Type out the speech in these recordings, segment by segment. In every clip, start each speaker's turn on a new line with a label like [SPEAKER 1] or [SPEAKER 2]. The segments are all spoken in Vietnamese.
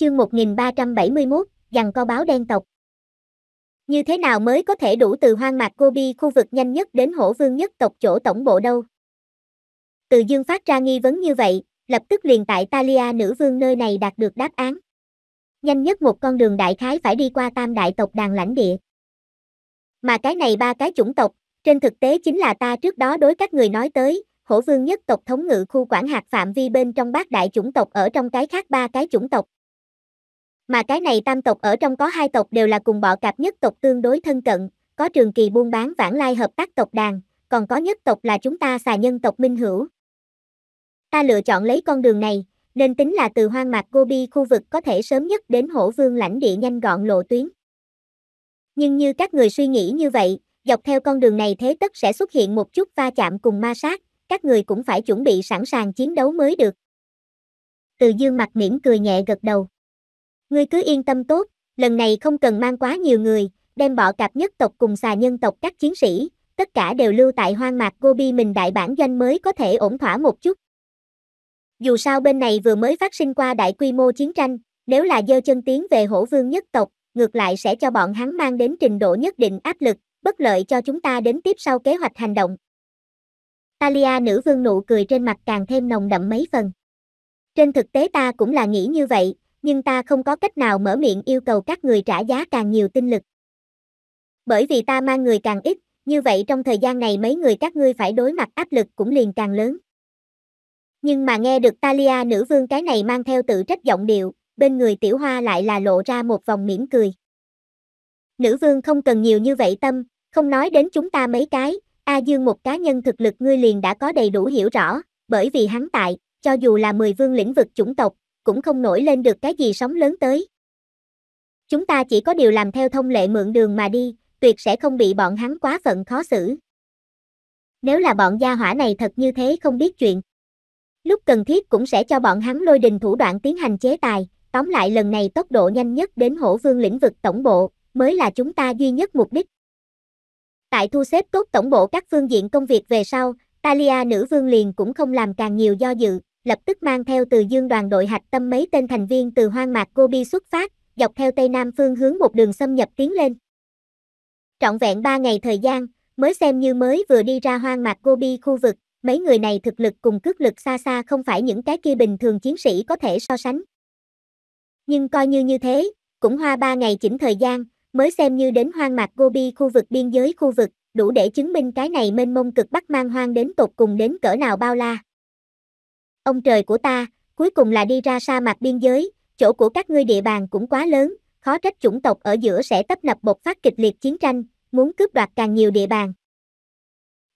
[SPEAKER 1] Chương 1371, rằng co báo đen tộc. Như thế nào mới có thể đủ từ hoang mạc Gobi khu vực nhanh nhất đến hổ vương nhất tộc chỗ tổng bộ đâu? Từ dương phát ra nghi vấn như vậy, lập tức liền tại Talia nữ vương nơi này đạt được đáp án. Nhanh nhất một con đường đại khái phải đi qua tam đại tộc đàn lãnh địa. Mà cái này ba cái chủng tộc, trên thực tế chính là ta trước đó đối các người nói tới, hổ vương nhất tộc thống ngự khu quản hạt phạm vi bên trong bát đại chủng tộc ở trong cái khác ba cái chủng tộc mà cái này tam tộc ở trong có hai tộc đều là cùng bọ cạp nhất tộc tương đối thân cận, có trường kỳ buôn bán vãng lai hợp tác tộc đàn, còn có nhất tộc là chúng ta xà nhân tộc minh hữu. Ta lựa chọn lấy con đường này, nên tính là từ hoang mạc Gobi khu vực có thể sớm nhất đến hổ vương lãnh địa nhanh gọn lộ tuyến. Nhưng như các người suy nghĩ như vậy, dọc theo con đường này thế tất sẽ xuất hiện một chút va chạm cùng ma sát, các người cũng phải chuẩn bị sẵn sàng chiến đấu mới được. Từ dương mặt mỉm cười nhẹ gật đầu. Ngươi cứ yên tâm tốt, lần này không cần mang quá nhiều người, đem bọ cạp nhất tộc cùng xà nhân tộc các chiến sĩ, tất cả đều lưu tại hoang mạc Gobi mình đại bản doanh mới có thể ổn thỏa một chút. Dù sao bên này vừa mới phát sinh qua đại quy mô chiến tranh, nếu là dơ chân tiến về hổ vương nhất tộc, ngược lại sẽ cho bọn hắn mang đến trình độ nhất định áp lực, bất lợi cho chúng ta đến tiếp sau kế hoạch hành động. Talia nữ vương nụ cười trên mặt càng thêm nồng đậm mấy phần. Trên thực tế ta cũng là nghĩ như vậy, nhưng ta không có cách nào mở miệng yêu cầu các người trả giá càng nhiều tinh lực. Bởi vì ta mang người càng ít, như vậy trong thời gian này mấy người các ngươi phải đối mặt áp lực cũng liền càng lớn. Nhưng mà nghe được Talia nữ vương cái này mang theo tự trách giọng điệu, bên người tiểu hoa lại là lộ ra một vòng mỉm cười. Nữ vương không cần nhiều như vậy tâm, không nói đến chúng ta mấy cái, A Dương một cá nhân thực lực ngươi liền đã có đầy đủ hiểu rõ, bởi vì hắn tại, cho dù là 10 vương lĩnh vực chủng tộc, cũng không nổi lên được cái gì sóng lớn tới. Chúng ta chỉ có điều làm theo thông lệ mượn đường mà đi, tuyệt sẽ không bị bọn hắn quá phận khó xử. Nếu là bọn gia hỏa này thật như thế không biết chuyện. Lúc cần thiết cũng sẽ cho bọn hắn lôi đình thủ đoạn tiến hành chế tài, tóm lại lần này tốc độ nhanh nhất đến hổ vương lĩnh vực tổng bộ, mới là chúng ta duy nhất mục đích. Tại thu xếp tốt tổng bộ các phương diện công việc về sau, Talia nữ vương liền cũng không làm càng nhiều do dự, lập tức mang theo từ dương đoàn đội hạch tâm mấy tên thành viên từ hoang mạc Gobi xuất phát, dọc theo tây nam phương hướng một đường xâm nhập tiến lên. Trọn vẹn 3 ngày thời gian, mới xem như mới vừa đi ra hoang mạc Gobi khu vực, mấy người này thực lực cùng cước lực xa xa không phải những cái kia bình thường chiến sĩ có thể so sánh. Nhưng coi như như thế, cũng hoa 3 ngày chỉnh thời gian, mới xem như đến hoang mạc Gobi khu vực biên giới khu vực, đủ để chứng minh cái này mênh mông cực bắc mang hoang đến tột cùng đến cỡ nào bao la ông trời của ta, cuối cùng là đi ra sa mạc biên giới, chỗ của các ngươi địa bàn cũng quá lớn, khó trách chủng tộc ở giữa sẽ tấp nập bộc phát kịch liệt chiến tranh, muốn cướp đoạt càng nhiều địa bàn.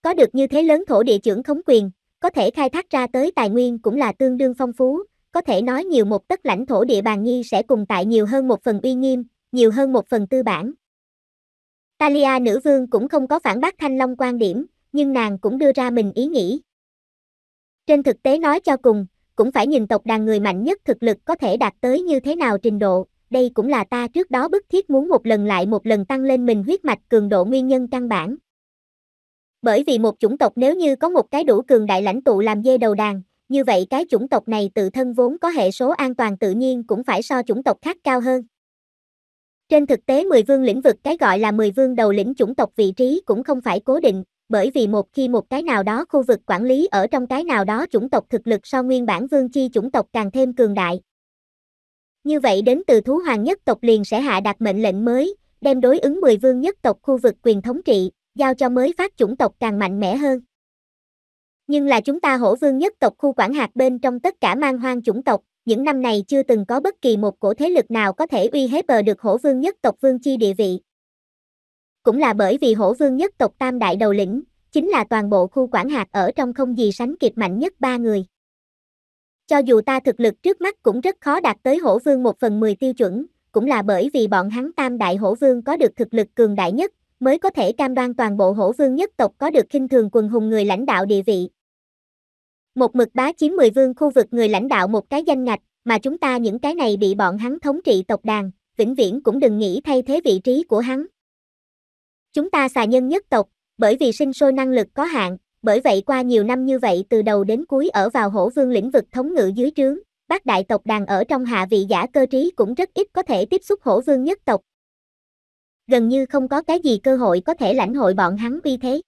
[SPEAKER 1] Có được như thế lớn thổ địa trưởng thống quyền, có thể khai thác ra tới tài nguyên cũng là tương đương phong phú, có thể nói nhiều một tất lãnh thổ địa bàn nhi sẽ cùng tại nhiều hơn một phần uy nghiêm, nhiều hơn một phần tư bản. Talia nữ vương cũng không có phản bác Thanh Long quan điểm, nhưng nàng cũng đưa ra mình ý nghĩ. Trên thực tế nói cho cùng, cũng phải nhìn tộc đàn người mạnh nhất thực lực có thể đạt tới như thế nào trình độ, đây cũng là ta trước đó bức thiết muốn một lần lại một lần tăng lên mình huyết mạch cường độ nguyên nhân căn bản. Bởi vì một chủng tộc nếu như có một cái đủ cường đại lãnh tụ làm dê đầu đàn, như vậy cái chủng tộc này tự thân vốn có hệ số an toàn tự nhiên cũng phải so chủng tộc khác cao hơn. Trên thực tế 10 vương lĩnh vực cái gọi là 10 vương đầu lĩnh chủng tộc vị trí cũng không phải cố định, bởi vì một khi một cái nào đó khu vực quản lý ở trong cái nào đó chủng tộc thực lực so nguyên bản vương chi chủng tộc càng thêm cường đại. Như vậy đến từ thú hoàng nhất tộc liền sẽ hạ đặt mệnh lệnh mới, đem đối ứng 10 vương nhất tộc khu vực quyền thống trị, giao cho mới phát chủng tộc càng mạnh mẽ hơn. Nhưng là chúng ta hổ vương nhất tộc khu quản hạt bên trong tất cả mang hoang chủng tộc, những năm này chưa từng có bất kỳ một cổ thế lực nào có thể uy hiếp bờ được hổ vương nhất tộc vương chi địa vị, cũng là bởi vì hổ vương nhất tộc tam đại đầu lĩnh, chính là toàn bộ khu quản hạt ở trong không gì sánh kịp mạnh nhất ba người. Cho dù ta thực lực trước mắt cũng rất khó đạt tới hổ vương một phần mười tiêu chuẩn, cũng là bởi vì bọn hắn tam đại hổ vương có được thực lực cường đại nhất, mới có thể cam đoan toàn bộ hổ vương nhất tộc có được khinh thường quần hùng người lãnh đạo địa vị. Một mực bá chiếm mười vương khu vực người lãnh đạo một cái danh ngạch, mà chúng ta những cái này bị bọn hắn thống trị tộc đàn, vĩnh viễn cũng đừng nghĩ thay thế vị trí của hắn. Chúng ta xà nhân nhất tộc, bởi vì sinh sôi năng lực có hạn, bởi vậy qua nhiều năm như vậy từ đầu đến cuối ở vào hổ vương lĩnh vực thống ngự dưới trướng, bác đại tộc đàn ở trong hạ vị giả cơ trí cũng rất ít có thể tiếp xúc hổ vương nhất tộc. Gần như không có cái gì cơ hội có thể lãnh hội bọn hắn uy thế.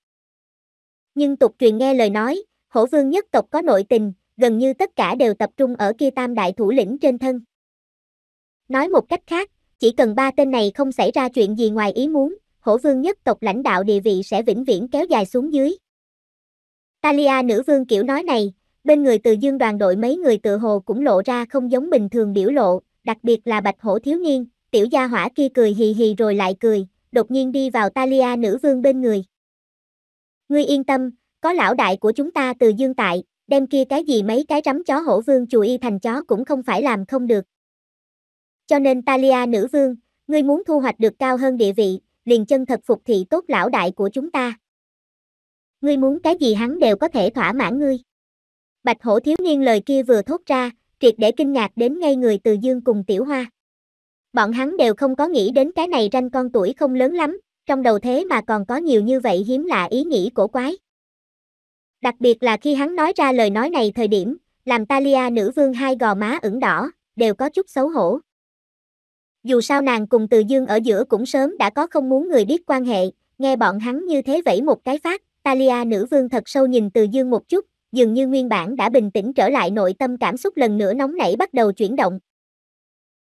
[SPEAKER 1] Nhưng tục truyền nghe lời nói, hổ vương nhất tộc có nội tình, gần như tất cả đều tập trung ở kia tam đại thủ lĩnh trên thân. Nói một cách khác, chỉ cần ba tên này không xảy ra chuyện gì ngoài ý muốn, hổ vương nhất tộc lãnh đạo địa vị sẽ vĩnh viễn kéo dài xuống dưới. Talia nữ vương kiểu nói này, bên người từ dương đoàn đội mấy người tự hồ cũng lộ ra không giống bình thường biểu lộ, đặc biệt là bạch hổ thiếu niên, tiểu gia hỏa kia cười hì hì rồi lại cười, đột nhiên đi vào Talia nữ vương bên người. Ngươi yên tâm, có lão đại của chúng ta từ dương tại, đem kia cái gì mấy cái rắm chó hổ vương chùi y thành chó cũng không phải làm không được. Cho nên Talia nữ vương, ngươi muốn thu hoạch được cao hơn địa vị, liền chân thật phục thị tốt lão đại của chúng ta. Ngươi muốn cái gì hắn đều có thể thỏa mãn ngươi. Bạch hổ thiếu niên lời kia vừa thốt ra, triệt để kinh ngạc đến ngay người từ dương cùng tiểu hoa. Bọn hắn đều không có nghĩ đến cái này ranh con tuổi không lớn lắm, trong đầu thế mà còn có nhiều như vậy hiếm lạ ý nghĩ cổ quái. Đặc biệt là khi hắn nói ra lời nói này thời điểm, làm Talia nữ vương hai gò má ửng đỏ, đều có chút xấu hổ dù sao nàng cùng Từ Dương ở giữa cũng sớm đã có không muốn người biết quan hệ, nghe bọn hắn như thế vẫy một cái phát, Talia nữ vương thật sâu nhìn Từ Dương một chút, dường như nguyên bản đã bình tĩnh trở lại nội tâm cảm xúc lần nữa nóng nảy bắt đầu chuyển động.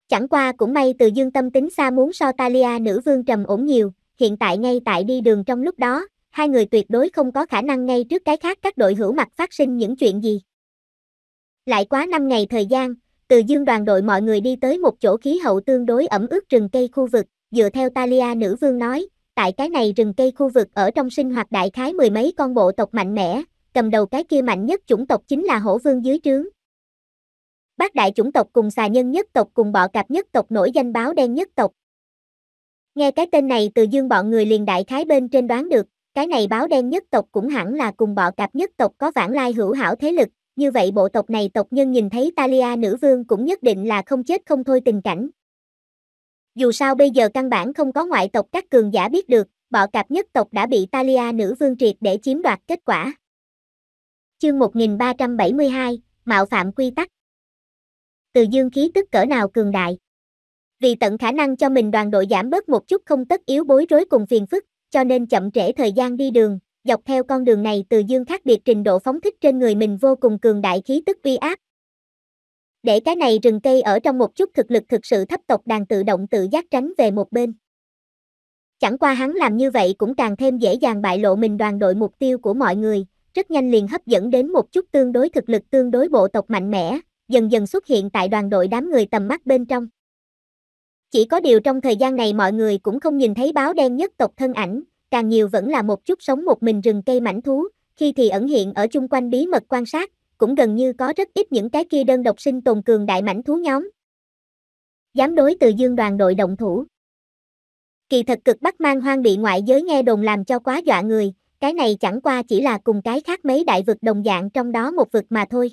[SPEAKER 1] Chẳng qua cũng may Từ Dương tâm tính xa muốn so Talia nữ vương trầm ổn nhiều, hiện tại ngay tại đi đường trong lúc đó, hai người tuyệt đối không có khả năng ngay trước cái khác các đội hữu mặt phát sinh những chuyện gì. Lại quá 5 ngày thời gian, từ dương đoàn đội mọi người đi tới một chỗ khí hậu tương đối ẩm ướt rừng cây khu vực, dựa theo Talia nữ vương nói, tại cái này rừng cây khu vực ở trong sinh hoạt đại khái mười mấy con bộ tộc mạnh mẽ, cầm đầu cái kia mạnh nhất chủng tộc chính là hổ vương dưới trướng. Bác đại chủng tộc cùng xà nhân nhất tộc cùng bọ cạp nhất tộc nổi danh báo đen nhất tộc. Nghe cái tên này từ dương bọn người liền đại khái bên trên đoán được, cái này báo đen nhất tộc cũng hẳn là cùng bọ cạp nhất tộc có vãng lai hữu hảo thế lực, như vậy bộ tộc này tộc nhân nhìn thấy Talia nữ vương cũng nhất định là không chết không thôi tình cảnh. Dù sao bây giờ căn bản không có ngoại tộc các cường giả biết được, bọ cạp nhất tộc đã bị Talia nữ vương triệt để chiếm đoạt kết quả. Chương 1372, Mạo phạm quy tắc Từ dương khí tức cỡ nào cường đại Vì tận khả năng cho mình đoàn đội giảm bớt một chút không tất yếu bối rối cùng phiền phức, cho nên chậm trễ thời gian đi đường, dọc theo con đường này từ dương khác biệt trình độ phóng thích trên người mình vô cùng cường đại khí tức uy áp. Để cái này rừng cây ở trong một chút thực lực thực sự thấp tộc đàn tự động tự giác tránh về một bên. Chẳng qua hắn làm như vậy cũng càng thêm dễ dàng bại lộ mình đoàn đội mục tiêu của mọi người, rất nhanh liền hấp dẫn đến một chút tương đối thực lực tương đối bộ tộc mạnh mẽ, dần dần xuất hiện tại đoàn đội đám người tầm mắt bên trong. Chỉ có điều trong thời gian này mọi người cũng không nhìn thấy báo đen nhất tộc thân ảnh, càng nhiều vẫn là một chút sống một mình rừng cây mảnh thú, khi thì ẩn hiện ở chung quanh bí mật quan sát, cũng gần như có rất ít những cái kia đơn độc sinh tồn cường đại mảnh thú nhóm. Dám đối từ dương đoàn đội động thủ. Kỳ thật cực bắc mang hoang bị ngoại giới nghe đồn làm cho quá dọa người, cái này chẳng qua chỉ là cùng cái khác mấy đại vực đồng dạng trong đó một vực mà thôi.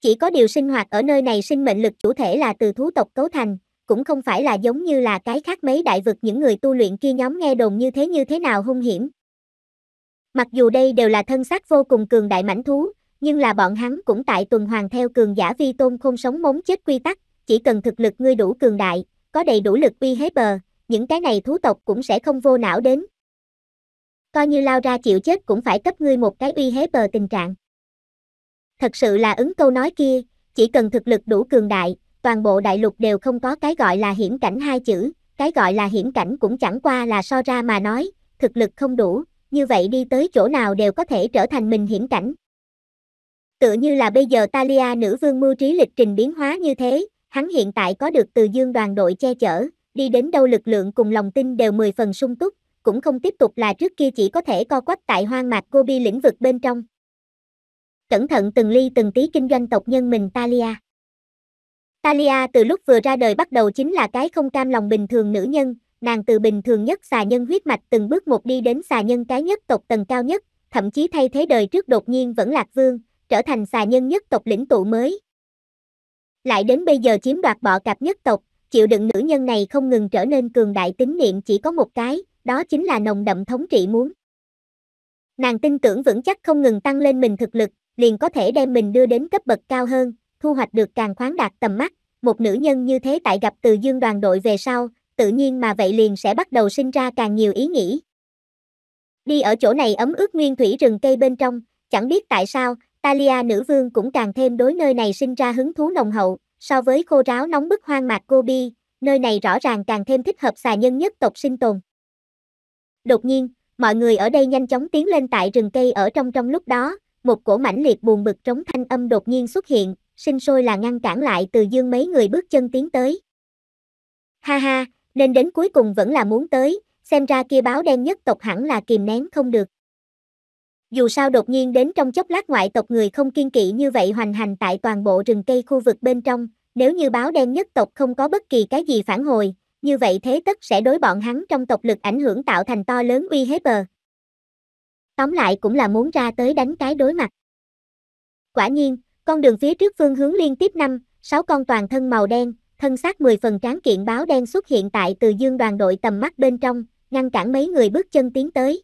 [SPEAKER 1] Chỉ có điều sinh hoạt ở nơi này sinh mệnh lực chủ thể là từ thú tộc cấu thành, cũng không phải là giống như là cái khác mấy đại vực những người tu luyện kia nhóm nghe đồn như thế như thế nào hung hiểm. Mặc dù đây đều là thân xác vô cùng cường đại mãnh thú, nhưng là bọn hắn cũng tại tuần hoàn theo cường giả vi tôn không sống mống chết quy tắc, chỉ cần thực lực ngươi đủ cường đại, có đầy đủ lực uy hiếp bờ, những cái này thú tộc cũng sẽ không vô não đến. Coi như lao ra chịu chết cũng phải cấp ngươi một cái uy hiếp bờ tình trạng. Thật sự là ứng câu nói kia, chỉ cần thực lực đủ cường đại, toàn bộ đại lục đều không có cái gọi là hiểm cảnh hai chữ, cái gọi là hiểm cảnh cũng chẳng qua là so ra mà nói, thực lực không đủ, như vậy đi tới chỗ nào đều có thể trở thành mình hiểm cảnh. Tự như là bây giờ Talia nữ vương mưu trí lịch trình biến hóa như thế, hắn hiện tại có được từ dương đoàn đội che chở, đi đến đâu lực lượng cùng lòng tin đều 10 phần sung túc, cũng không tiếp tục là trước kia chỉ có thể co quắp tại hoang mạc Gobi lĩnh vực bên trong. Cẩn thận từng ly từng tí kinh doanh tộc nhân mình Talia. Talia từ lúc vừa ra đời bắt đầu chính là cái không cam lòng bình thường nữ nhân, nàng từ bình thường nhất xà nhân huyết mạch từng bước một đi đến xà nhân cái nhất tộc tầng cao nhất, thậm chí thay thế đời trước đột nhiên vẫn lạc vương, trở thành xà nhân nhất tộc lĩnh tụ mới. Lại đến bây giờ chiếm đoạt bọ cạp nhất tộc, chịu đựng nữ nhân này không ngừng trở nên cường đại tín niệm chỉ có một cái, đó chính là nồng đậm thống trị muốn. Nàng tin tưởng vững chắc không ngừng tăng lên mình thực lực, liền có thể đem mình đưa đến cấp bậc cao hơn, thu hoạch được càng khoáng đạt tầm mắt, một nữ nhân như thế tại gặp từ dương đoàn đội về sau, tự nhiên mà vậy liền sẽ bắt đầu sinh ra càng nhiều ý nghĩ. Đi ở chỗ này ấm ướt nguyên thủy rừng cây bên trong, chẳng biết tại sao, Talia nữ vương cũng càng thêm đối nơi này sinh ra hứng thú nồng hậu, so với khô ráo nóng bức hoang mạc Gobi, nơi này rõ ràng càng thêm thích hợp xà nhân nhất tộc sinh tồn. Đột nhiên, mọi người ở đây nhanh chóng tiến lên tại rừng cây ở trong trong lúc đó, một cổ mãnh liệt buồn bực trống thanh âm đột nhiên xuất hiện, sinh sôi là ngăn cản lại từ dương mấy người bước chân tiến tới. Ha ha, nên đến cuối cùng vẫn là muốn tới, xem ra kia báo đen nhất tộc hẳn là kìm nén không được. Dù sao đột nhiên đến trong chốc lát ngoại tộc người không kiên kỵ như vậy hoành hành tại toàn bộ rừng cây khu vực bên trong, nếu như báo đen nhất tộc không có bất kỳ cái gì phản hồi, như vậy thế tất sẽ đối bọn hắn trong tộc lực ảnh hưởng tạo thành to lớn uy hết bờ. Tóm lại cũng là muốn ra tới đánh cái đối mặt. Quả nhiên, con đường phía trước phương hướng liên tiếp năm, sáu con toàn thân màu đen, thân xác 10 phần tráng kiện báo đen xuất hiện tại từ dương đoàn đội tầm mắt bên trong, ngăn cản mấy người bước chân tiến tới.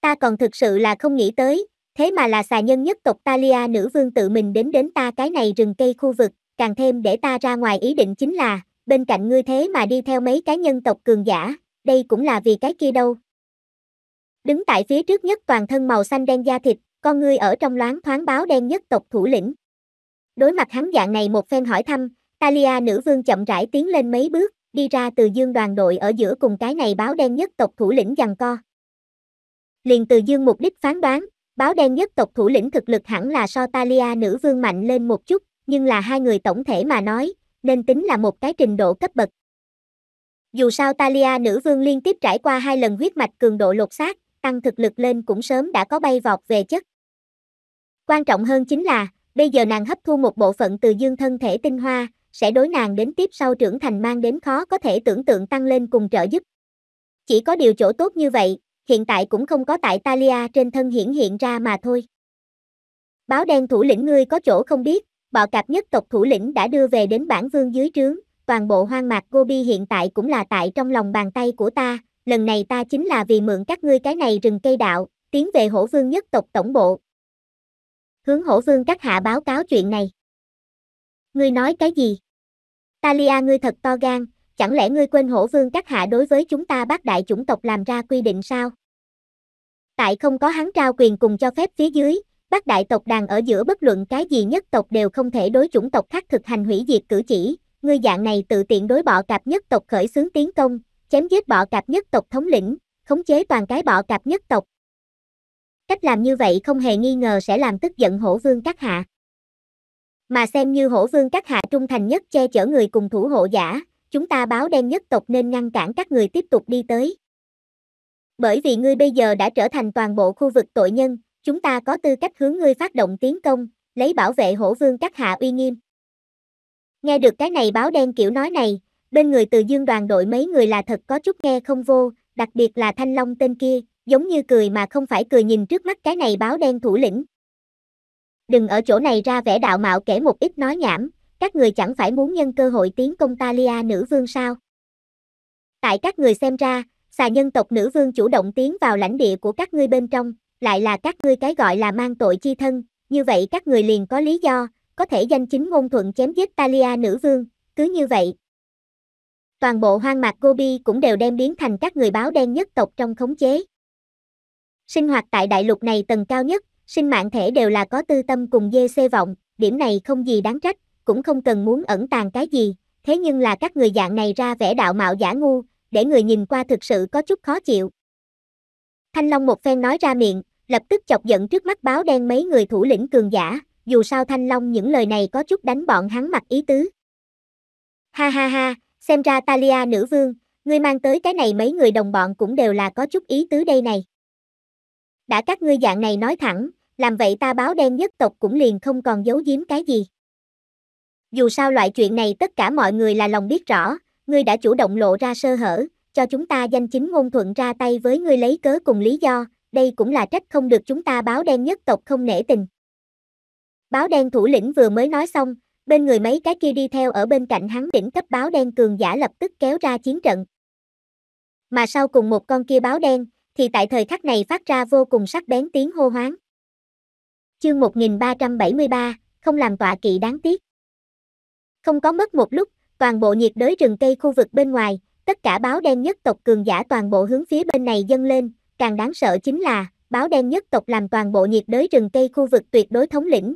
[SPEAKER 1] Ta còn thực sự là không nghĩ tới, thế mà là xà nhân nhất tộc Talia nữ vương tự mình đến đến ta cái này rừng cây khu vực, càng thêm để ta ra ngoài ý định chính là, bên cạnh ngươi thế mà đi theo mấy cái nhân tộc cường giả, đây cũng là vì cái kia đâu. Đứng tại phía trước nhất toàn thân màu xanh đen da thịt, con ngươi ở trong loáng thoáng báo đen nhất tộc thủ lĩnh. Đối mặt hắn dạng này một phen hỏi thăm, Talia nữ vương chậm rãi tiến lên mấy bước, đi ra từ dương đoàn đội ở giữa cùng cái này báo đen nhất tộc thủ lĩnh giằng co. Liền từ dương mục đích phán đoán, báo đen nhất tộc thủ lĩnh thực lực hẳn là so Talia nữ vương mạnh lên một chút, nhưng là hai người tổng thể mà nói, nên tính là một cái trình độ cấp bậc. Dù sao Talia nữ vương liên tiếp trải qua hai lần huyết mạch cường độ lột xác, tăng thực lực lên cũng sớm đã có bay vọt về chất. Quan trọng hơn chính là, bây giờ nàng hấp thu một bộ phận từ dương thân thể tinh hoa, sẽ đối nàng đến tiếp sau trưởng thành mang đến khó có thể tưởng tượng tăng lên cùng trợ giúp. Chỉ có điều chỗ tốt như vậy, hiện tại cũng không có tại Talia trên thân hiển hiện ra mà thôi. Báo đen thủ lĩnh ngươi có chỗ không biết, bọ cạp nhất tộc thủ lĩnh đã đưa về đến bản vương dưới trướng, toàn bộ hoang mạc Gobi hiện tại cũng là tại trong lòng bàn tay của ta, lần này ta chính là vì mượn các ngươi cái này rừng cây đạo, tiến về hổ vương nhất tộc tổng bộ, hướng hổ vương các hạ báo cáo chuyện này. Ngươi nói cái gì? Talia ngươi thật to gan, chẳng lẽ ngươi quên hổ vương các hạ đối với chúng ta bác đại chủng tộc làm ra quy định sao? Tại không có hắn trao quyền cùng cho phép phía dưới, bác đại tộc đàn ở giữa bất luận cái gì nhất tộc đều không thể đối chủng tộc khác thực hành hủy diệt cử chỉ, ngươi dạng này tự tiện đối bọ cạp nhất tộc khởi xướng tiến công, chém giết bọ cạp nhất tộc thống lĩnh, khống chế toàn cái bọ cạp nhất tộc, cách làm như vậy không hề nghi ngờ sẽ làm tức giận hổ vương các hạ. Mà xem như hổ vương các hạ trung thành nhất che chở người cùng thủ hộ giả, chúng ta báo đen nhất tộc nên ngăn cản các người tiếp tục đi tới. Bởi vì ngươi bây giờ đã trở thành toàn bộ khu vực tội nhân, chúng ta có tư cách hướng ngươi phát động tiến công, lấy bảo vệ hổ vương các hạ uy nghiêm. Nghe được cái này báo đen kiểu nói này, bên người từ dương đoàn đội mấy người là thật có chút nghe không vô, đặc biệt là thanh long tên kia, giống như cười mà không phải cười nhìn trước mắt cái này báo đen thủ lĩnh. Đừng ở chỗ này ra vẻ đạo mạo kể một ít nói nhảm, các người chẳng phải muốn nhân cơ hội tiến công Talia nữ vương sao. Tại các người xem ra, xà nhân tộc nữ vương chủ động tiến vào lãnh địa của các ngươi bên trong, lại là các ngươi cái gọi là mang tội chi thân, như vậy các người liền có lý do, có thể danh chính ngôn thuận chém giết Talia nữ vương, cứ như vậy. Toàn bộ hoang mạc Gobi cũng đều đem biến thành các người báo đen nhất tộc trong khống chế. Sinh hoạt tại đại lục này tầng cao nhất, sinh mạng thể đều là có tư tâm cùng dê xê vọng, điểm này không gì đáng trách, cũng không cần muốn ẩn tàng cái gì, thế nhưng là các người dạng này ra vẻ đạo mạo giả ngu, để người nhìn qua thực sự có chút khó chịu. Thanh Long một phen nói ra miệng, lập tức chọc giận trước mắt báo đen mấy người thủ lĩnh cường giả, dù sao Thanh Long những lời này có chút đánh bọn hắn mặt ý tứ. Ha ha ha, xem ra Talia nữ vương, người mang tới cái này mấy người đồng bọn cũng đều là có chút ý tứ đây này đã các ngươi dạng này nói thẳng, làm vậy ta báo đen nhất tộc cũng liền không còn giấu giếm cái gì. Dù sao loại chuyện này tất cả mọi người là lòng biết rõ, ngươi đã chủ động lộ ra sơ hở, cho chúng ta danh chính ngôn thuận ra tay với ngươi lấy cớ cùng lý do, đây cũng là trách không được chúng ta báo đen nhất tộc không nể tình. Báo đen thủ lĩnh vừa mới nói xong, bên người mấy cái kia đi theo ở bên cạnh hắn đỉnh cấp báo đen cường giả lập tức kéo ra chiến trận. Mà sau cùng một con kia báo đen, thì tại thời khắc này phát ra vô cùng sắc bén tiếng hô hoáng. Chương 1373, không làm tọa kỵ đáng tiếc. Không có mất một lúc, toàn bộ nhiệt đới rừng cây khu vực bên ngoài, tất cả báo đen nhất tộc cường giả toàn bộ hướng phía bên này dâng lên, càng đáng sợ chính là, báo đen nhất tộc làm toàn bộ nhiệt đới rừng cây khu vực tuyệt đối thống lĩnh.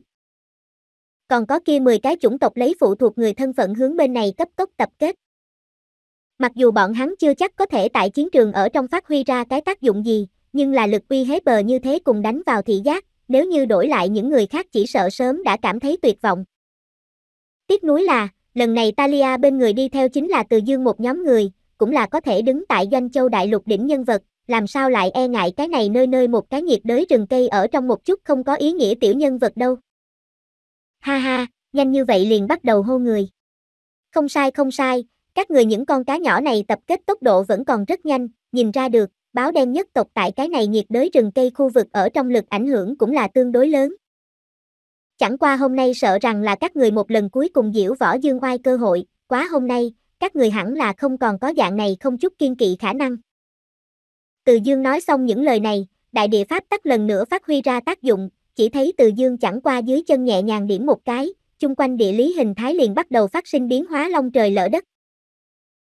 [SPEAKER 1] Còn có kia 10 cái chủng tộc lấy phụ thuộc người thân phận hướng bên này cấp tốc tập kết. Mặc dù bọn hắn chưa chắc có thể tại chiến trường ở trong phát huy ra cái tác dụng gì, nhưng là lực uy hế bờ như thế cùng đánh vào thị giác, nếu như đổi lại những người khác chỉ sợ sớm đã cảm thấy tuyệt vọng. Tiếc nuối là, lần này Talia bên người đi theo chính là từ dương một nhóm người, cũng là có thể đứng tại doanh châu đại lục đỉnh nhân vật, làm sao lại e ngại cái này nơi nơi một cái nhiệt đới rừng cây ở trong một chút không có ý nghĩa tiểu nhân vật đâu. Ha ha, nhanh như vậy liền bắt đầu hô người. Không sai không sai, các người những con cá nhỏ này tập kết tốc độ vẫn còn rất nhanh, nhìn ra được, báo đen nhất tộc tại cái này nhiệt đới rừng cây khu vực ở trong lực ảnh hưởng cũng là tương đối lớn. Chẳng qua hôm nay sợ rằng là các người một lần cuối cùng diễu võ dương oai cơ hội, quá hôm nay, các người hẳn là không còn có dạng này không chút kiên kỵ khả năng. Từ dương nói xong những lời này, đại địa pháp tắt lần nữa phát huy ra tác dụng, chỉ thấy từ dương chẳng qua dưới chân nhẹ nhàng điểm một cái, chung quanh địa lý hình thái liền bắt đầu phát sinh biến hóa long trời lở đất,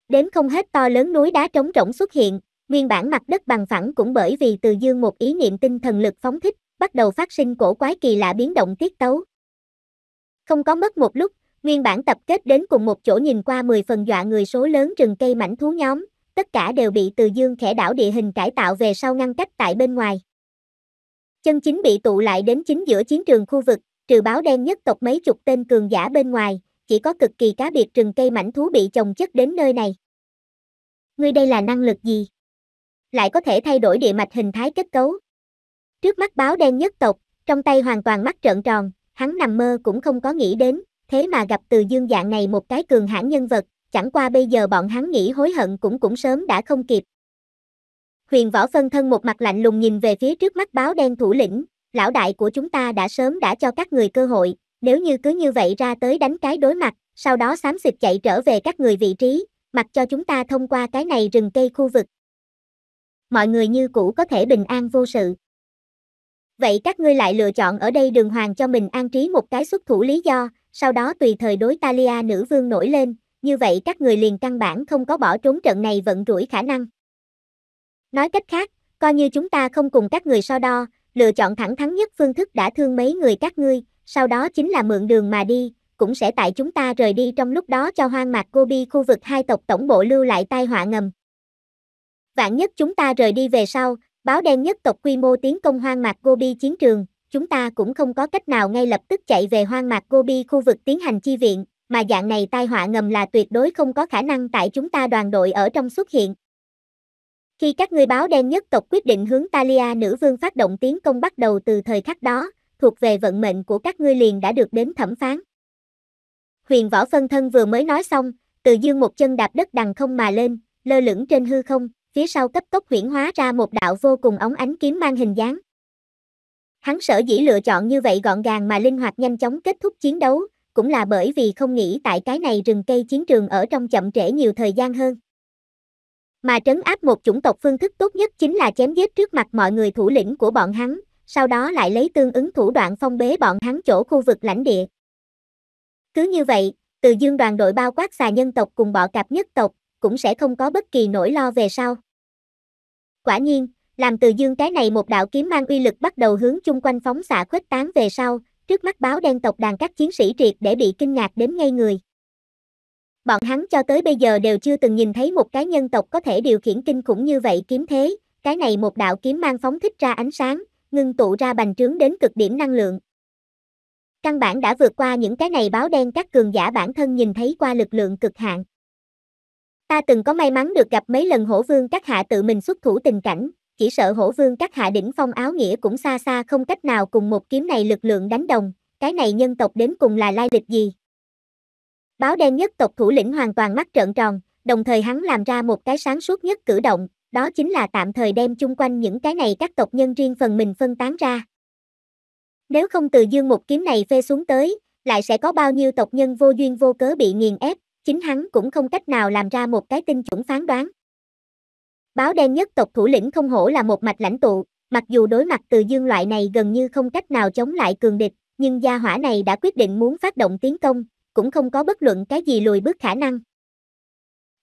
[SPEAKER 1] Đến không hết to lớn núi đá trống rỗng xuất hiện, nguyên bản mặt đất bằng phẳng cũng bởi vì từ dương một ý niệm tinh thần lực phóng thích, bắt đầu phát sinh cổ quái kỳ lạ biến động tiết tấu. Không có mất một lúc, nguyên bản tập kết đến cùng một chỗ nhìn qua 10 phần dọa người số lớn rừng cây mảnh thú nhóm, tất cả đều bị từ dương khẽ đảo địa hình cải tạo về sau ngăn cách tại bên ngoài. Chân chính bị tụ lại đến chính giữa chiến trường khu vực, trừ báo đen nhất tộc mấy chục tên cường giả bên ngoài, chỉ có cực kỳ cá biệt rừng cây mảnh thú bị chồng chất đến nơi này. Ngươi đây là năng lực gì? Lại có thể thay đổi địa mạch hình thái kết cấu. Trước mắt báo đen nhất tộc, trong tay hoàn toàn mắt trợn tròn, hắn nằm mơ cũng không có nghĩ đến, thế mà gặp từ dương dạng này một cái cường hãn nhân vật, chẳng qua bây giờ bọn hắn nghĩ hối hận cũng cũng sớm đã không kịp. Huyền võ phân thân một mặt lạnh lùng nhìn về phía trước mắt báo đen thủ lĩnh, lão đại của chúng ta đã sớm đã cho các người cơ hội, nếu như cứ như vậy ra tới đánh cái đối mặt, sau đó xám xịt chạy trở về các người vị trí, mặc cho chúng ta thông qua cái này rừng cây khu vực. Mọi người như cũ có thể bình an vô sự. Vậy các ngươi lại lựa chọn ở đây đường hoàng cho mình an trí một cái xuất thủ lý do, sau đó tùy thời đối Talia nữ vương nổi lên, như vậy các người liền căn bản không có bỏ trốn trận này vận rủi khả năng. Nói cách khác, coi như chúng ta không cùng các người so đo, lựa chọn thẳng thắn nhất phương thức đã thương mấy người các ngươi, sau đó chính là mượn đường mà đi, cũng sẽ tại chúng ta rời đi trong lúc đó cho hoang mạc Gobi khu vực hai tộc tổng bộ lưu lại tai họa ngầm. Vạn nhất chúng ta rời đi về sau, báo đen nhất tộc quy mô tiến công hoang mạc Gobi chiến trường, chúng ta cũng không có cách nào ngay lập tức chạy về hoang mạc Gobi khu vực tiến hành chi viện, mà dạng này tai họa ngầm là tuyệt đối không có khả năng tại chúng ta đoàn đội ở trong xuất hiện. Khi các ngươi báo đen nhất tộc quyết định hướng Talia nữ vương phát động tiến công bắt đầu từ thời khắc đó, thuộc về vận mệnh của các ngươi liền đã được đến thẩm phán. Huyền võ phân thân vừa mới nói xong, từ dương một chân đạp đất đằng không mà lên, lơ lửng trên hư không, phía sau cấp tốc huyển hóa ra một đạo vô cùng ống ánh kiếm mang hình dáng. Hắn sở dĩ lựa chọn như vậy gọn gàng mà linh hoạt nhanh chóng kết thúc chiến đấu, cũng là bởi vì không nghĩ tại cái này rừng cây chiến trường ở trong chậm trễ nhiều thời gian hơn. Mà trấn áp một chủng tộc phương thức tốt nhất chính là chém giết trước mặt mọi người thủ lĩnh của bọn hắn, sau đó lại lấy tương ứng thủ đoạn phong bế bọn hắn chỗ khu vực lãnh địa. Cứ như vậy, từ dương đoàn đội bao quát xà nhân tộc cùng bọ cạp nhất tộc, cũng sẽ không có bất kỳ nỗi lo về sau. Quả nhiên, làm từ dương cái này một đạo kiếm mang uy lực bắt đầu hướng chung quanh phóng xạ khuếch tán về sau, trước mắt báo đen tộc đàn các chiến sĩ triệt để bị kinh ngạc đến ngay người. Bọn hắn cho tới bây giờ đều chưa từng nhìn thấy một cái nhân tộc có thể điều khiển kinh khủng như vậy kiếm thế, cái này một đạo kiếm mang phóng thích ra ánh sáng, ngưng tụ ra bành trướng đến cực điểm năng lượng. Căn bản đã vượt qua những cái này báo đen các cường giả bản thân nhìn thấy qua lực lượng cực hạn. Ta từng có may mắn được gặp mấy lần hổ vương các hạ tự mình xuất thủ tình cảnh, chỉ sợ hổ vương các hạ đỉnh phong áo nghĩa cũng xa xa không cách nào cùng một kiếm này lực lượng đánh đồng, cái này nhân tộc đến cùng là lai lịch gì. Báo đen nhất tộc thủ lĩnh hoàn toàn mắt trợn tròn, đồng thời hắn làm ra một cái sáng suốt nhất cử động, đó chính là tạm thời đem chung quanh những cái này các tộc nhân riêng phần mình phân tán ra. Nếu không từ dương một kiếm này phê xuống tới, lại sẽ có bao nhiêu tộc nhân vô duyên vô cớ bị nghiền ép, chính hắn cũng không cách nào làm ra một cái tinh chuẩn phán đoán. Báo đen nhất tộc thủ lĩnh không hổ là một mạch lãnh tụ, mặc dù đối mặt từ dương loại này gần như không cách nào chống lại cường địch, nhưng gia hỏa này đã quyết định muốn phát động tiến công, cũng không có bất luận cái gì lùi bước khả năng.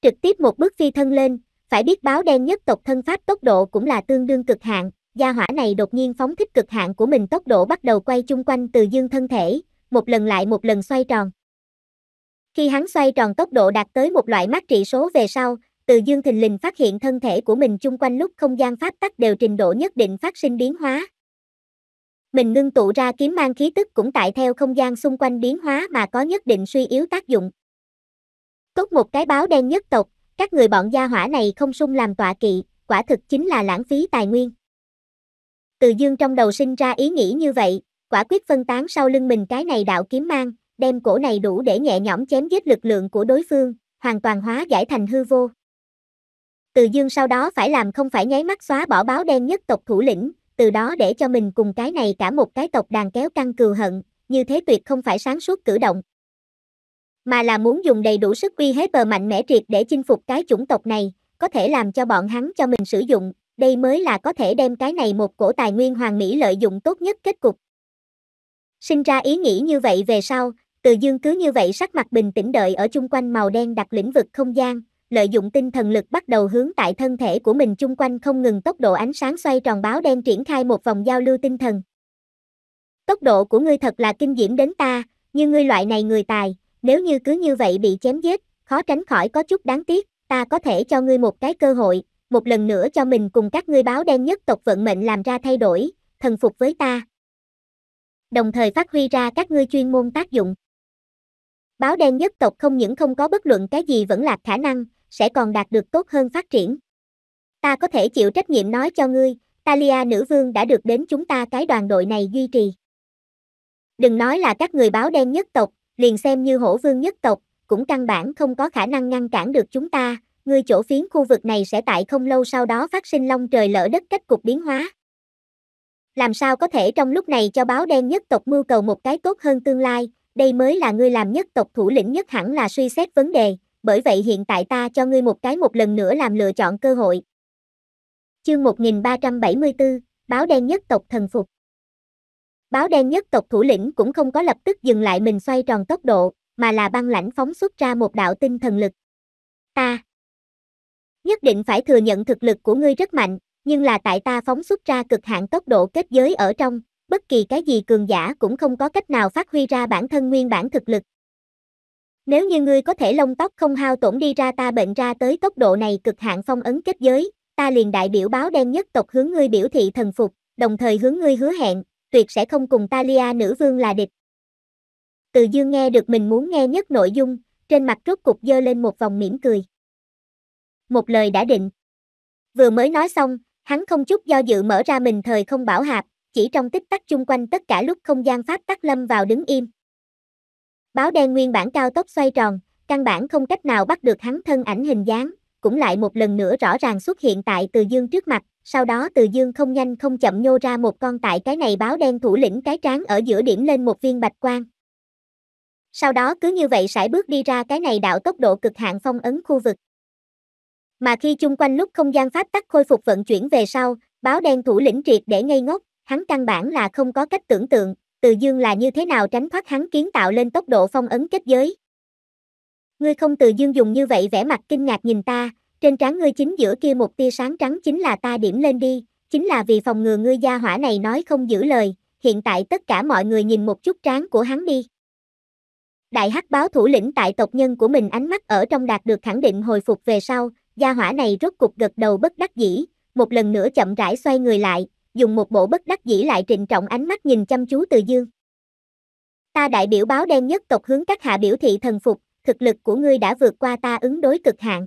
[SPEAKER 1] Trực tiếp một bước phi thân lên, phải biết báo đen nhất tộc thân pháp tốc độ cũng là tương đương cực hạn, gia hỏa này đột nhiên phóng thích cực hạn của mình tốc độ bắt đầu quay chung quanh từ dương thân thể, một lần lại một lần xoay tròn. Khi hắn xoay tròn tốc độ đạt tới một loại mát trị số về sau, từ dương thình lình phát hiện thân thể của mình chung quanh lúc không gian pháp tắc đều trình độ nhất định phát sinh biến hóa. Mình ngưng tụ ra kiếm mang khí tức cũng tại theo không gian xung quanh biến hóa mà có nhất định suy yếu tác dụng. Tốt một cái báo đen nhất tộc, các người bọn gia hỏa này không sung làm tọa kỵ, quả thực chính là lãng phí tài nguyên. Từ dương trong đầu sinh ra ý nghĩ như vậy, quả quyết phân tán sau lưng mình cái này đạo kiếm mang, đem cổ này đủ để nhẹ nhõm chém giết lực lượng của đối phương, hoàn toàn hóa giải thành hư vô. Từ dương sau đó phải làm không phải nháy mắt xóa bỏ báo đen nhất tộc thủ lĩnh, từ đó để cho mình cùng cái này cả một cái tộc đàn kéo căng cừu hận, như thế tuyệt không phải sáng suốt cử động, mà là muốn dùng đầy đủ sức uy hết bờ mạnh mẽ triệt để chinh phục cái chủng tộc này, có thể làm cho bọn hắn cho mình sử dụng, đây mới là có thể đem cái này một cổ tài nguyên hoàng mỹ lợi dụng tốt nhất kết cục. Sinh ra ý nghĩ như vậy về sau, từ dương cứ như vậy sắc mặt bình tĩnh đợi ở chung quanh màu đen đặc lĩnh vực không gian, lợi dụng tinh thần lực bắt đầu hướng tại thân thể của mình chung quanh không ngừng tốc độ ánh sáng xoay tròn báo đen triển khai một vòng giao lưu tinh thần. Tốc độ của ngươi thật là kinh diễm đến ta, như ngươi loại này người tài, nếu như cứ như vậy bị chém giết, khó tránh khỏi có chút đáng tiếc, ta có thể cho ngươi một cái cơ hội, một lần nữa cho mình cùng các ngươi báo đen nhất tộc vận mệnh làm ra thay đổi, thần phục với ta. Đồng thời phát huy ra các ngươi chuyên môn tác dụng. Báo đen nhất tộc không những không có bất luận cái gì vẫn lạc khả năng, sẽ còn đạt được tốt hơn phát triển. Ta có thể chịu trách nhiệm nói cho ngươi, Talia nữ vương đã được đến chúng ta cái đoàn đội này duy trì. Đừng nói là các người báo đen nhất tộc, liền xem như hổ vương nhất tộc, cũng căn bản không có khả năng ngăn cản được chúng ta, ngươi chỗ phiến khu vực này sẽ tại không lâu sau đó phát sinh long trời lỡ đất cách cục biến hóa. Làm sao có thể trong lúc này cho báo đen nhất tộc mưu cầu một cái tốt hơn tương lai, đây mới là ngươi làm nhất tộc thủ lĩnh nhất hẳn là suy xét vấn đề, bởi vậy hiện tại ta cho ngươi một cái một lần nữa làm lựa chọn cơ hội. Chương 1374, báo đen nhất tộc thần phục. Báo đen nhất tộc thủ lĩnh cũng không có lập tức dừng lại mình xoay tròn tốc độ, mà là băng lãnh phóng xuất ra một đạo tinh thần lực. Ta nhất định phải thừa nhận thực lực của ngươi rất mạnh, nhưng là tại ta phóng xuất ra cực hạn tốc độ kết giới ở trong, bất kỳ cái gì cường giả cũng không có cách nào phát huy ra bản thân nguyên bản thực lực. Nếu như ngươi có thể lông tóc không hao tổn đi ra ta bệnh ra tới tốc độ này cực hạn phong ấn kết giới, ta liền đại biểu báo đen nhất tộc hướng ngươi biểu thị thần phục, đồng thời hướng ngươi hứa hẹn, tuyệt sẽ không cùng Talia nữ vương là địch. Từ dương nghe được mình muốn nghe nhất nội dung, trên mặt rốt cục dơ lên một vòng mỉm cười. Một lời đã định. Vừa mới nói xong, hắn không chút do dự mở ra mình thời không bảo hạp, chỉ trong tích tắc chung quanh tất cả lúc không gian pháp tắc lâm vào đứng im. Báo đen nguyên bản cao tốc xoay tròn, căn bản không cách nào bắt được hắn thân ảnh hình dáng, cũng lại một lần nữa rõ ràng xuất hiện tại Từ Dương trước mặt, sau đó Từ Dương không nhanh không chậm nhô ra một con tại cái này báo đen thủ lĩnh cái trán ở giữa điểm lên một viên bạch quang. Sau đó cứ như vậy sải bước đi ra cái này đạo tốc độ cực hạn phong ấn khu vực. Mà khi chung quanh lúc không gian pháp tắc khôi phục vận chuyển về sau, báo đen thủ lĩnh triệt để ngây ngốc, hắn căn bản là không có cách tưởng tượng, Từ Dương là như thế nào tránh thoát hắn kiến tạo lên tốc độ phong ấn kết giới. Ngươi không từ dương dùng như vậy vẻ mặt kinh ngạc nhìn ta, trên trán ngươi chính giữa kia một tia sáng trắng chính là ta điểm lên đi, chính là vì phòng ngừa ngươi gia hỏa này nói không giữ lời, hiện tại tất cả mọi người nhìn một chút trán của hắn đi. Đại hắc báo thủ lĩnh tại tộc nhân của mình ánh mắt ở trong đạt được khẳng định hồi phục về sau, gia hỏa này rốt cục gật đầu bất đắc dĩ, một lần nữa chậm rãi xoay người lại, dùng một bộ bất đắc dĩ lại trịnh trọng ánh mắt nhìn chăm chú Từ Dương. Ta đại biểu báo đen nhất tộc hướng các hạ biểu thị thần phục, thực lực của ngươi đã vượt qua ta ứng đối cực hạn.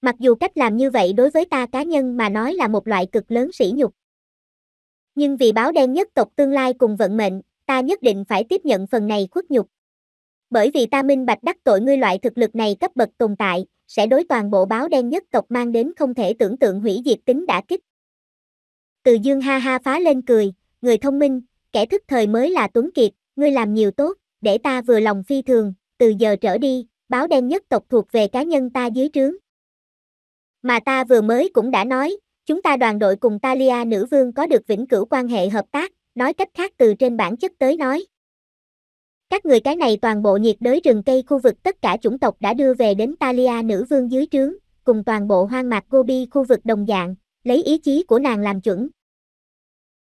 [SPEAKER 1] Mặc dù cách làm như vậy đối với ta cá nhân mà nói là một loại cực lớn sỉ nhục. Nhưng vì báo đen nhất tộc tương lai cùng vận mệnh, ta nhất định phải tiếp nhận phần này khuất nhục. Bởi vì ta minh bạch đắc tội ngươi loại thực lực này cấp bậc tồn tại, sẽ đối toàn bộ báo đen nhất tộc mang đến không thể tưởng tượng hủy diệt tính đã kích. Từ dương ha ha phá lên cười, người thông minh, kẻ thức thời mới là tuấn kiệt, ngươi làm nhiều tốt, để ta vừa lòng phi thường, từ giờ trở đi, báo đen nhất tộc thuộc về cá nhân ta dưới trướng. Mà ta vừa mới cũng đã nói, chúng ta đoàn đội cùng Talia nữ vương có được vĩnh cửu quan hệ hợp tác, nói cách khác từ trên bản chất tới nói. Các người cái này toàn bộ nhiệt đới rừng cây khu vực tất cả chủng tộc đã đưa về đến Talia nữ vương dưới trướng, cùng toàn bộ hoang mạc Gobi khu vực đồng dạng, lấy ý chí của nàng làm chuẩn.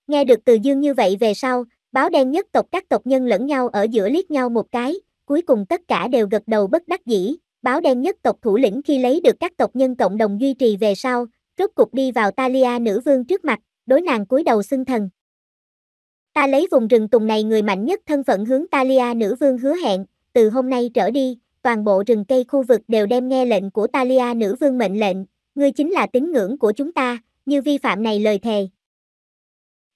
[SPEAKER 1] Nghe được từ dương như vậy về sau, báo đen nhất tộc các tộc nhân lẫn nhau ở giữa liếc nhau một cái, cuối cùng tất cả đều gật đầu bất đắc dĩ, báo đen nhất tộc thủ lĩnh khi lấy được các tộc nhân cộng đồng duy trì về sau, rốt cục đi vào Talia nữ vương trước mặt, đối nàng cúi đầu xưng thần. Ta lấy vùng rừng tùng này người mạnh nhất thân phận hướng Talia nữ vương hứa hẹn, từ hôm nay trở đi, toàn bộ rừng cây khu vực đều đem nghe lệnh của Talia nữ vương mệnh lệnh, ngươi chính là tín ngưỡng của chúng ta, như vi phạm này lời thề.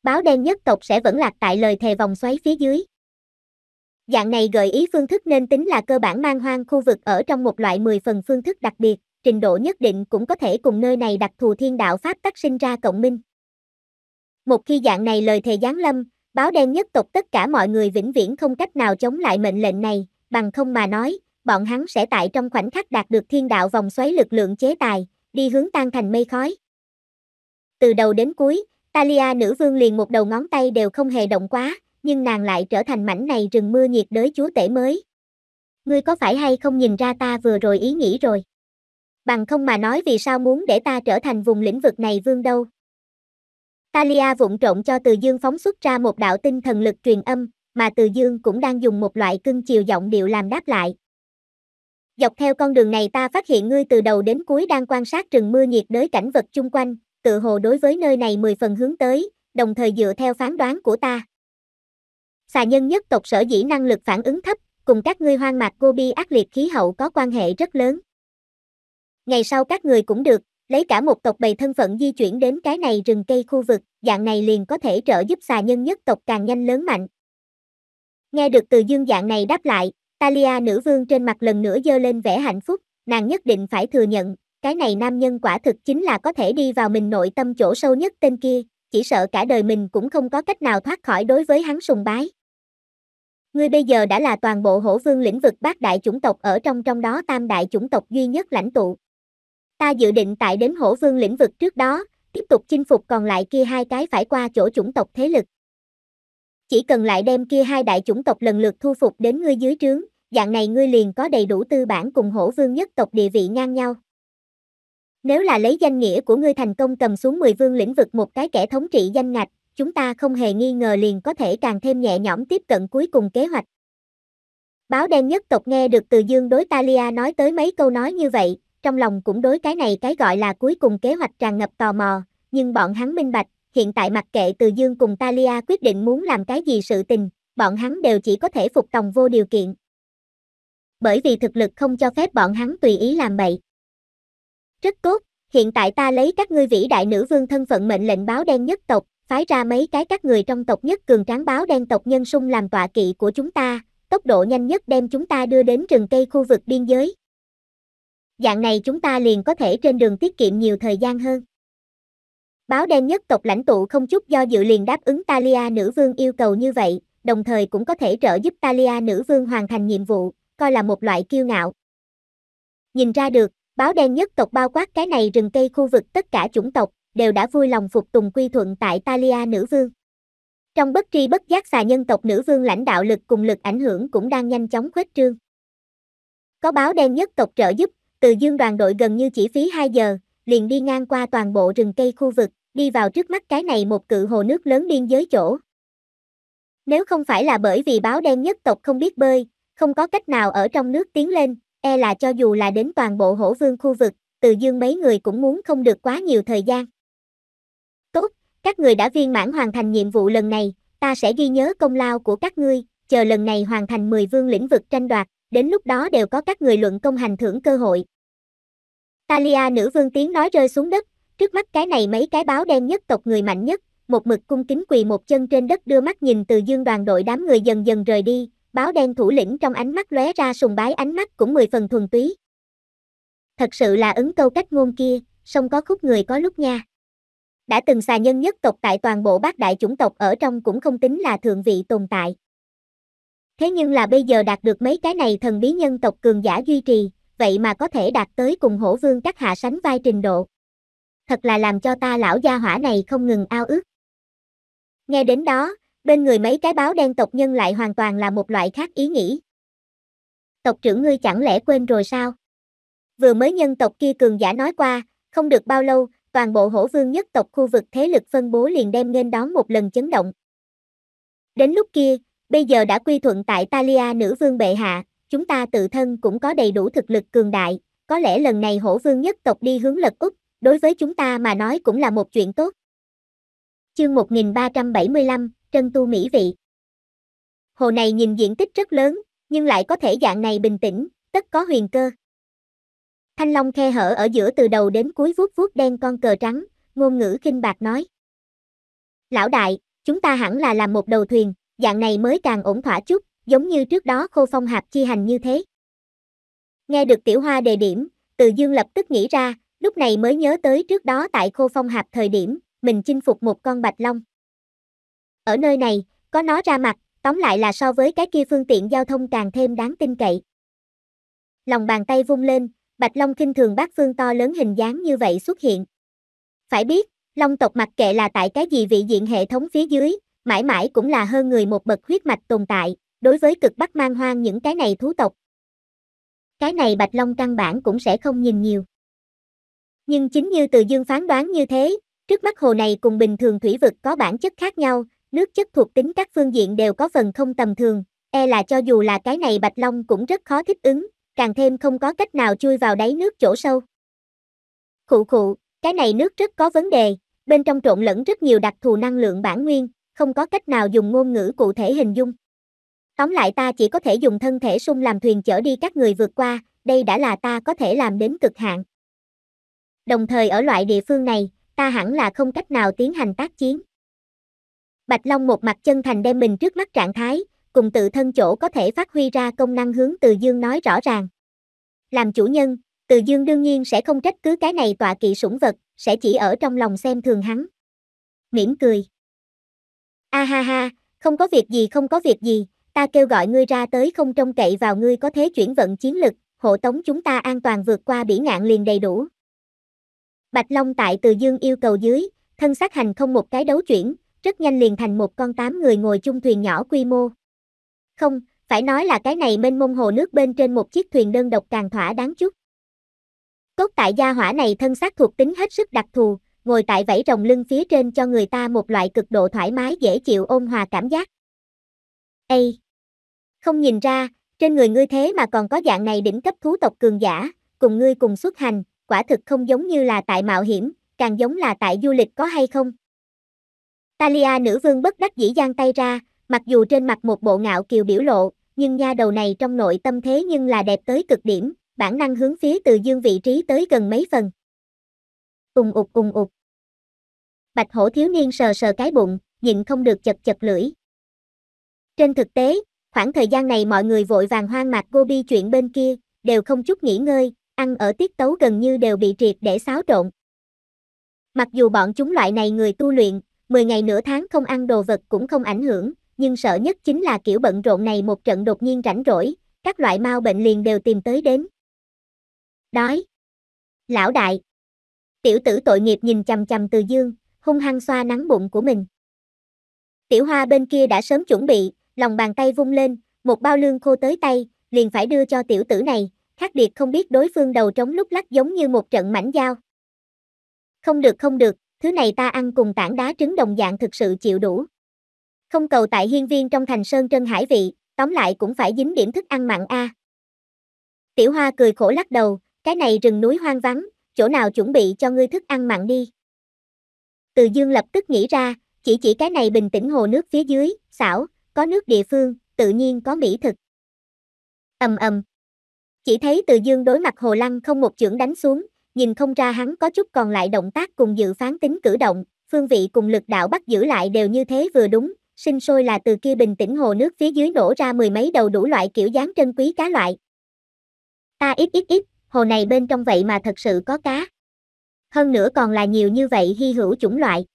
[SPEAKER 1] Báo đen nhất tộc sẽ vẫn lạc tại lời thề vòng xoáy phía dưới. Dạng này gợi ý phương thức nên tính là cơ bản mang hoang khu vực ở trong một loại 10 phần phương thức đặc biệt, trình độ nhất định cũng có thể cùng nơi này đặc thù thiên đạo pháp tác sinh ra cộng minh. Một khi dạng này lời thề giáng lâm, báo đen nhất tộc tất cả mọi người vĩnh viễn không cách nào chống lại mệnh lệnh này, bằng không mà nói, bọn hắn sẽ tại trong khoảnh khắc đạt được thiên đạo vòng xoáy lực lượng chế tài, đi hướng tan thành mây khói. Từ đầu đến cuối, Talia nữ vương liền một đầu ngón tay đều không hề động quá, nhưng nàng lại trở thành mảnh này rừng mưa nhiệt đới chúa tể mới. Ngươi có phải hay không nhìn ra ta vừa rồi ý nghĩ rồi? Bằng không mà nói vì sao muốn để ta trở thành vùng lĩnh vực này vương đâu? Talia vụng trộn cho Từ Dương phóng xuất ra một đạo tinh thần lực truyền âm, mà Từ Dương cũng đang dùng một loại cưng chiều giọng điệu làm đáp lại. Dọc theo con đường này ta phát hiện ngươi từ đầu đến cuối đang quan sát rừng mưa nhiệt đới cảnh vật chung quanh, tự hồ đối với nơi này mười phần hướng tới, đồng thời dựa theo phán đoán của ta. Xà nhân nhất tộc sở dĩ năng lực phản ứng thấp, cùng các ngươi hoang mạc Gobi ác liệt khí hậu có quan hệ rất lớn. Ngày sau các người cũng được, lấy cả một tộc bầy thân phận di chuyển đến cái này rừng cây khu vực, dạng này liền có thể trợ giúp xà nhân nhất tộc càng nhanh lớn mạnh. Nghe được từ dương dạng này đáp lại, Talia nữ vương trên mặt lần nữa dơ lên vẻ hạnh phúc, nàng nhất định phải thừa nhận, cái này nam nhân quả thực chính là có thể đi vào mình nội tâm chỗ sâu nhất tên kia, chỉ sợ cả đời mình cũng không có cách nào thoát khỏi đối với hắn sùng bái. Ngươi bây giờ đã là toàn bộ hổ vương lĩnh vực bát đại chủng tộc ở trong trong đó tam đại chủng tộc duy nhất lãnh tụ. Ta dự định tại đến hổ vương lĩnh vực trước đó, tiếp tục chinh phục còn lại kia hai cái phải qua chỗ chủng tộc thế lực. Chỉ cần lại đem kia hai đại chủng tộc lần lượt thu phục đến ngươi dưới trướng, dạng này ngươi liền có đầy đủ tư bản cùng hổ vương nhất tộc địa vị ngang nhau. Nếu là lấy danh nghĩa của ngươi thành công cầm xuống 10 vương lĩnh vực một cái kẻ thống trị danh ngạch, chúng ta không hề nghi ngờ liền có thể càng thêm nhẹ nhõm tiếp cận cuối cùng kế hoạch. Báo đen nhất tộc nghe được từ dương đối Talia nói tới mấy câu nói như vậy, trong lòng cũng đối cái này cái gọi là cuối cùng kế hoạch tràn ngập tò mò, nhưng bọn hắn minh bạch, hiện tại mặc kệ từ dương cùng Talia quyết định muốn làm cái gì sự tình, bọn hắn đều chỉ có thể phục tòng vô điều kiện. Bởi vì thực lực không cho phép bọn hắn tùy ý làm bậy. Rất tốt, hiện tại ta lấy các ngươi vĩ đại nữ vương thân phận mệnh lệnh báo đen nhất tộc, phái ra mấy cái các người trong tộc nhất cường tráng báo đen tộc nhân sung làm tọa kỵ của chúng ta, tốc độ nhanh nhất đem chúng ta đưa đến rừng cây khu vực biên giới. Dạng này chúng ta liền có thể trên đường tiết kiệm nhiều thời gian hơn. Báo đen nhất tộc lãnh tụ không chút do dự liền đáp ứng Talia nữ vương yêu cầu như vậy, đồng thời cũng có thể trợ giúp Talia nữ vương hoàn thành nhiệm vụ, coi là một loại kiêu ngạo. Nhìn ra được, báo đen nhất tộc bao quát cái này rừng cây khu vực tất cả chủng tộc, đều đã vui lòng phục tùng quy thuận tại Talia nữ vương. Trong bất tri bất giác xà nhân tộc nữ vương lãnh đạo lực cùng lực ảnh hưởng cũng đang nhanh chóng khuếch trương. Có báo đen nhất tộc trợ giúp, từ dương đoàn đội gần như chỉ phí 2 giờ, liền đi ngang qua toàn bộ rừng cây khu vực, đi vào trước mắt cái này một cự hồ nước lớn biên giới chỗ. Nếu không phải là bởi vì báo đen nhất tộc không biết bơi, không có cách nào ở trong nước tiến lên, e là cho dù là đến toàn bộ hổ vương khu vực, từ dương mấy người cũng muốn không được quá nhiều thời gian. Tốt, các người đã viên mãn hoàn thành nhiệm vụ lần này, ta sẽ ghi nhớ công lao của các ngươi, chờ lần này hoàn thành 10 vương lĩnh vực tranh đoạt, đến lúc đó đều có các người luận công hành thưởng cơ hội. Talia nữ vương tiếng nói rơi xuống đất, trước mắt cái này mấy cái báo đen nhất tộc người mạnh nhất, một mực cung kính quỳ một chân trên đất đưa mắt nhìn từ dương đoàn đội đám người dần dần rời đi, báo đen thủ lĩnh trong ánh mắt lóe ra sùng bái ánh mắt cũng mười phần thuần túy. Thật sự là ứng câu cách ngôn kia, sông có khúc người có lúc nha đã từng xà nhân nhất tộc tại toàn bộ bát đại chủng tộc ở trong cũng không tính là thượng vị tồn tại. Thế nhưng là bây giờ đạt được mấy cái này thần bí nhân tộc cường giả duy trì, vậy mà có thể đạt tới cùng hổ vương các hạ sánh vai trình độ. Thật là làm cho ta lão gia hỏa này không ngừng ao ước. Nghe đến đó, bên người mấy cái báo đen tộc nhân lại hoàn toàn là một loại khác ý nghĩ. Tộc trưởng ngươi chẳng lẽ quên rồi sao? Vừa mới nhân tộc kia cường giả nói qua, không được bao lâu, toàn bộ hổ vương nhất tộc khu vực thế lực phân bố liền đem nên đón một lần chấn động. Đến lúc kia, bây giờ đã quy thuận tại Talia nữ vương bệ hạ, chúng ta tự thân cũng có đầy đủ thực lực cường đại, có lẽ lần này hổ vương nhất tộc đi hướng lật úp, đối với chúng ta mà nói cũng là một chuyện tốt. Chương 1375, Trân Tu Mỹ Vị Hồ này nhìn diện tích rất lớn, nhưng lại có thể dạng này bình tĩnh, tất có huyền cơ. Thanh Long khe hở ở giữa từ đầu đến cuối vuốt vuốt đen con cờ trắng, ngôn ngữ kinh bạc nói. Lão đại, chúng ta hẳn là làm một đầu thuyền, dạng này mới càng ổn thỏa chút, giống như trước đó khô phong hạp chi hành như thế. Nghe được tiểu hoa đề điểm, từ dương lập tức nghĩ ra, lúc này mới nhớ tới trước đó tại khô phong hạp thời điểm, mình chinh phục một con bạch long. Ở nơi này, có nó ra mặt, tóm lại là so với cái kia phương tiện giao thông càng thêm đáng tin cậy. Lòng bàn tay vung lên, Bạch Long kinh thường bác phương to lớn hình dáng như vậy xuất hiện. Phải biết, Long tộc mặc kệ là tại cái gì vị diện hệ thống phía dưới, mãi mãi cũng là hơn người một bậc huyết mạch tồn tại, đối với cực bắc mang hoang những cái này thú tộc. Cái này Bạch Long căn bản cũng sẽ không nhìn nhiều. Nhưng chính như Từ Dương phán đoán như thế, trước mắt hồ này cùng bình thường thủy vực có bản chất khác nhau, nước chất thuộc tính các phương diện đều có phần không tầm thường, e là cho dù là cái này Bạch Long cũng rất khó thích ứng, càng thêm không có cách nào chui vào đáy nước chỗ sâu. Khụ khụ, cái này nước rất có vấn đề, bên trong trộn lẫn rất nhiều đặc thù năng lượng bản nguyên, không có cách nào dùng ngôn ngữ cụ thể hình dung. Tóm lại ta chỉ có thể dùng thân thể sung làm thuyền chở đi các người vượt qua, đây đã là ta có thể làm đến cực hạn. Đồng thời ở loại địa phương này, ta hẳn là không cách nào tiến hành tác chiến. Bạch Long một mặt chân thành đem mình trước mắt trạng thái, cùng tự thân chỗ có thể phát huy ra công năng hướng Từ Dương nói rõ ràng. Làm chủ nhân, Từ Dương đương nhiên sẽ không trách cứ cái này tọa kỵ sủng vật, sẽ chỉ ở trong lòng xem thường hắn. Mỉm cười. A ha ha, không có việc gì không có việc gì, ta kêu gọi ngươi ra tới không trông cậy vào ngươi có thế chuyển vận chiến lực, hộ tống chúng ta an toàn vượt qua bỉ ngạn liền đầy đủ. Bạch Long tại Từ Dương yêu cầu dưới, thân xác hành không một cái đấu chuyển, rất nhanh liền thành một con tám người ngồi chung thuyền nhỏ quy mô. Không, phải nói là cái này mênh mông hồ nước bên trên một chiếc thuyền đơn độc càng thỏa đáng chút. Cốt tại gia hỏa này thân xác thuộc tính hết sức đặc thù, ngồi tại vẫy rồng lưng phía trên cho người ta một loại cực độ thoải mái dễ chịu ôn hòa cảm giác. a Không nhìn ra, trên người ngươi thế mà còn có dạng này đỉnh cấp thú tộc cường giả, cùng ngươi cùng xuất hành, quả thực không giống như là tại mạo hiểm, càng giống là tại du lịch có hay không? Talia nữ vương bất đắc dĩ giang tay ra, mặc dù trên mặt một bộ ngạo kiều biểu lộ, nhưng nha đầu này trong nội tâm thế nhưng là đẹp tới cực điểm, bản năng hướng phía từ dương vị trí tới gần mấy phần. Ùng ục ùng ục. Bạch hổ thiếu niên sờ sờ cái bụng, nhịn không được chật chật lưỡi. Trên thực tế, khoảng thời gian này mọi người vội vàng hoang mạc Gobi chuyện bên kia, đều không chút nghỉ ngơi, ăn ở tiết tấu gần như đều bị triệt để xáo trộn. Mặc dù bọn chúng loại này người tu luyện, 10 ngày nửa tháng không ăn đồ vật cũng không ảnh hưởng, nhưng sợ nhất chính là kiểu bận rộn này một trận đột nhiên rảnh rỗi, các loại mau bệnh liền đều tìm tới đến. Đói. Lão đại. Tiểu tử tội nghiệp nhìn chằm chằm từ dương, hung hăng xoa nắng bụng của mình. Tiểu hoa bên kia đã sớm chuẩn bị, lòng bàn tay vung lên, một bao lương khô tới tay, liền phải đưa cho tiểu tử này, khác biệt không biết đối phương đầu trống lúc lắc giống như một trận mảnh dao. Không được không được, thứ này ta ăn cùng tảng đá trứng đồng dạng thực sự chịu đủ. Không cầu tại hiên viên trong thành sơn trân hải vị, tóm lại cũng phải dính điểm thức ăn mặn a. Tiểu Hoa cười khổ lắc đầu, cái này rừng núi hoang vắng, chỗ nào chuẩn bị cho ngươi thức ăn mặn đi. Từ Dương lập tức nghĩ ra, chỉ chỉ cái này bình tĩnh hồ nước phía dưới, xảo, có nước địa phương, tự nhiên có mỹ thực. Ầm ầm. Chỉ thấy Từ Dương đối mặt Hồ Lăng không một chưởng đánh xuống, nhìn không ra hắn có chút còn lại động tác cùng dự phán tính cử động, phương vị cùng lực đạo bắt giữ lại đều như thế vừa đúng, sinh sôi là từ kia bình tĩnh hồ nước phía dưới nổ ra mười mấy đầu đủ loại kiểu dáng trân quý cá loại. Ta ít ít ít, hồ này bên trong vậy mà thật sự có cá. Hơn nữa còn là nhiều như vậy hy hữu chủng loại.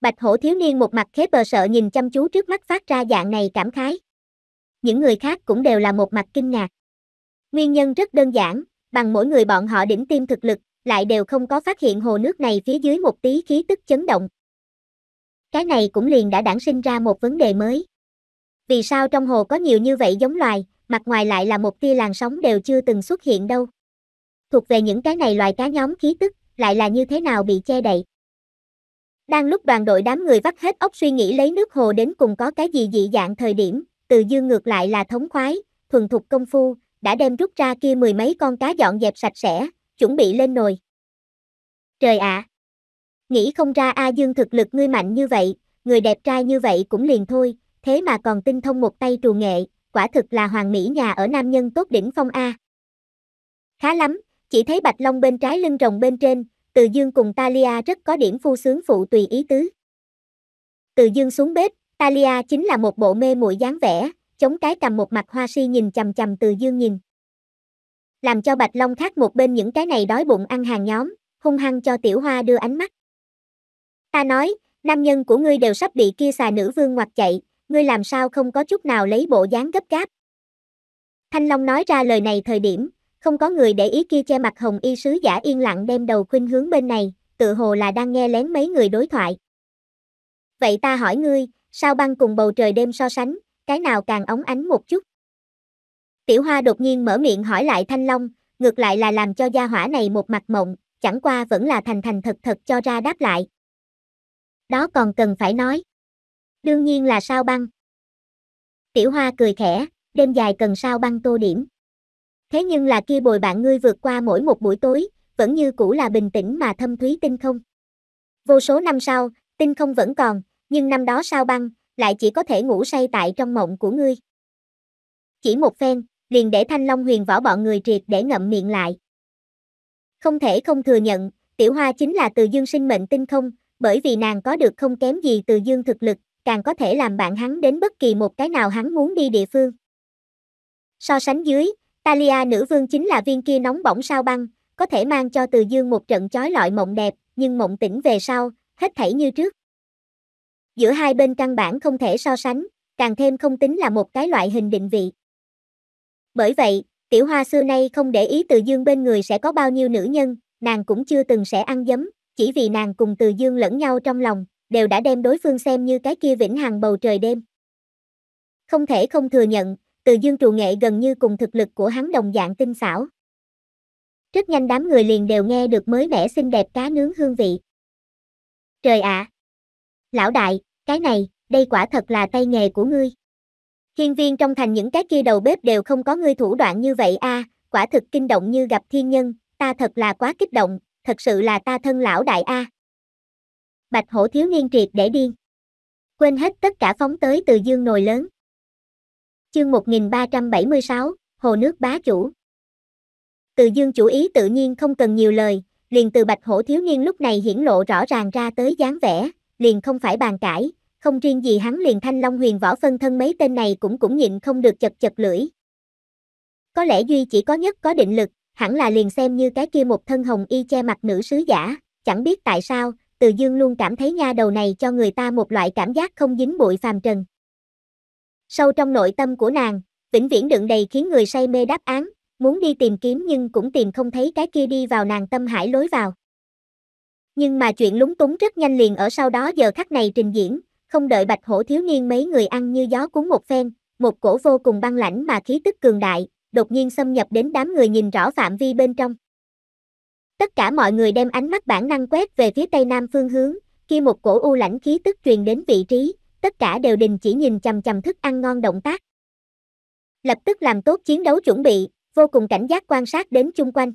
[SPEAKER 1] Bạch hổ thiếu niên một mặt khép bờ sợ nhìn chăm chú trước mắt phát ra dạng này cảm khái. Những người khác cũng đều là một mặt kinh ngạc. Nguyên nhân rất đơn giản, bằng mỗi người bọn họ đỉnh tim thực lực, lại đều không có phát hiện hồ nước này phía dưới một tí khí tức chấn động cái này cũng liền đã đản sinh ra một vấn đề mới. Vì sao trong hồ có nhiều như vậy giống loài, mặt ngoài lại là một tia làn sóng đều chưa từng xuất hiện đâu. Thuộc về những cái này loài cá nhóm khí tức, lại là như thế nào bị che đậy. Đang lúc đoàn đội đám người vắt hết ốc suy nghĩ lấy nước hồ đến cùng có cái gì dị dạng thời điểm, từ dương ngược lại là thống khoái, thuần thục công phu, đã đem rút ra kia mười mấy con cá dọn dẹp sạch sẽ, chuẩn bị lên nồi. Trời ạ! À, Nghĩ không ra A Dương thực lực ngươi mạnh như vậy, người đẹp trai như vậy cũng liền thôi, thế mà còn tinh thông một tay trù nghệ, quả thực là hoàng mỹ nhà ở nam nhân tốt đỉnh phong A. Khá lắm, chỉ thấy Bạch Long bên trái lưng rồng bên trên, Từ Dương cùng Talia rất có điểm phu sướng phụ tùy ý tứ. Từ Dương xuống bếp, Talia chính là một bộ mê muội dáng vẻ, chống cái cầm một mặt hoa si nhìn chầm chầm Từ Dương nhìn. Làm cho Bạch Long khác một bên những cái này đói bụng ăn hàng nhóm, hung hăng cho Tiểu Hoa đưa ánh mắt. Ta nói, nam nhân của ngươi đều sắp bị kia xà nữ vương ngoặt chạy, ngươi làm sao không có chút nào lấy bộ dáng gấp gáp. Thanh Long nói ra lời này thời điểm, không có người để ý kia che mặt hồng y sứ giả yên lặng đem đầu khuynh hướng bên này, tự hồ là đang nghe lén mấy người đối thoại. Vậy ta hỏi ngươi, sao băng cùng bầu trời đêm so sánh, cái nào càng ống ánh một chút? Tiểu Hoa đột nhiên mở miệng hỏi lại Thanh Long, ngược lại là làm cho gia hỏa này một mặt mộng, chẳng qua vẫn là thành thành thật thật cho ra đáp lại. Đó còn cần phải nói. Đương nhiên là sao băng. Tiểu Hoa cười khẽ, đêm dài cần sao băng tô điểm. Thế nhưng là kia bồi bạn ngươi vượt qua mỗi một buổi tối, vẫn như cũ là bình tĩnh mà thâm thúy tinh không. Vô số năm sau, tinh không vẫn còn, nhưng năm đó sao băng, lại chỉ có thể ngủ say tại trong mộng của ngươi. Chỉ một phen, liền để Thanh Long huyền võ bọn người triệt để ngậm miệng lại. Không thể không thừa nhận, tiểu hoa chính là từ dương sinh mệnh tinh không, bởi vì nàng có được không kém gì từ dương thực lực, càng có thể làm bạn hắn đến bất kỳ một cái nào hắn muốn đi địa phương. So sánh dưới, Talia nữ vương chính là viên kia nóng bỏng sao băng, có thể mang cho từ dương một trận chói lọi mộng đẹp, nhưng mộng tỉnh về sau, hết thảy như trước. Giữa hai bên căn bản không thể so sánh, càng thêm không tính là một cái loại hình định vị. Bởi vậy, tiểu hoa xưa nay không để ý từ dương bên người sẽ có bao nhiêu nữ nhân, nàng cũng chưa từng sẽ ăn dấm, chỉ vì nàng cùng Từ Dương lẫn nhau trong lòng, đều đã đem đối phương xem như cái kia vĩnh hằng bầu trời đêm. Không thể không thừa nhận, Từ Dương trù nghệ gần như cùng thực lực của hắn đồng dạng tinh xảo. Rất nhanh đám người liền đều nghe được mới mẻ xinh đẹp cá nướng hương vị. Trời ạ! À! Lão đại, cái này, đây quả thật là tay nghề của ngươi. thiên viên trong thành những cái kia đầu bếp đều không có ngươi thủ đoạn như vậy a, à, quả thực kinh động như gặp thiên nhân, ta thật là quá kích động, thật sự là ta thân lão đại a. Bạch hổ thiếu niên triệt để điên. Quên hết tất cả phóng tới từ dương nồi lớn. Chương 1376, Hồ nước bá chủ. Từ dương chủ ý tự nhiên không cần nhiều lời, liền từ bạch hổ thiếu niên lúc này hiển lộ rõ ràng ra tới dáng vẻ, liền không phải bàn cãi, không riêng gì hắn liền thanh long huyền võ phân thân mấy tên này cũng cũng nhịn không được chật chật lưỡi. Có lẽ Duy chỉ có nhất có định lực, hẳn là liền xem như cái kia một thân hồng y che mặt nữ sứ giả, chẳng biết tại sao, Từ Dương luôn cảm thấy nha đầu này cho người ta một loại cảm giác không dính bụi phàm trần. Sâu trong nội tâm của nàng, vĩnh viễn đựng đầy khiến người say mê đáp án, muốn đi tìm kiếm nhưng cũng tìm không thấy cái kia đi vào nàng tâm hải lối vào. Nhưng mà chuyện lúng túng rất nhanh liền ở sau đó giờ khắc này trình diễn, không đợi bạch hổ thiếu niên mấy người ăn như gió cuốn một phen, một cổ vô cùng băng lãnh mà khí tức cường đại, đột nhiên xâm nhập đến đám người nhìn rõ phạm vi bên trong. Tất cả mọi người đem ánh mắt bản năng quét về phía tây nam phương hướng, khi một cổ u lãnh khí tức truyền đến vị trí, tất cả đều đình chỉ nhìn chằm chằm thức ăn ngon động tác. Lập tức làm tốt chiến đấu chuẩn bị, vô cùng cảnh giác quan sát đến chung quanh.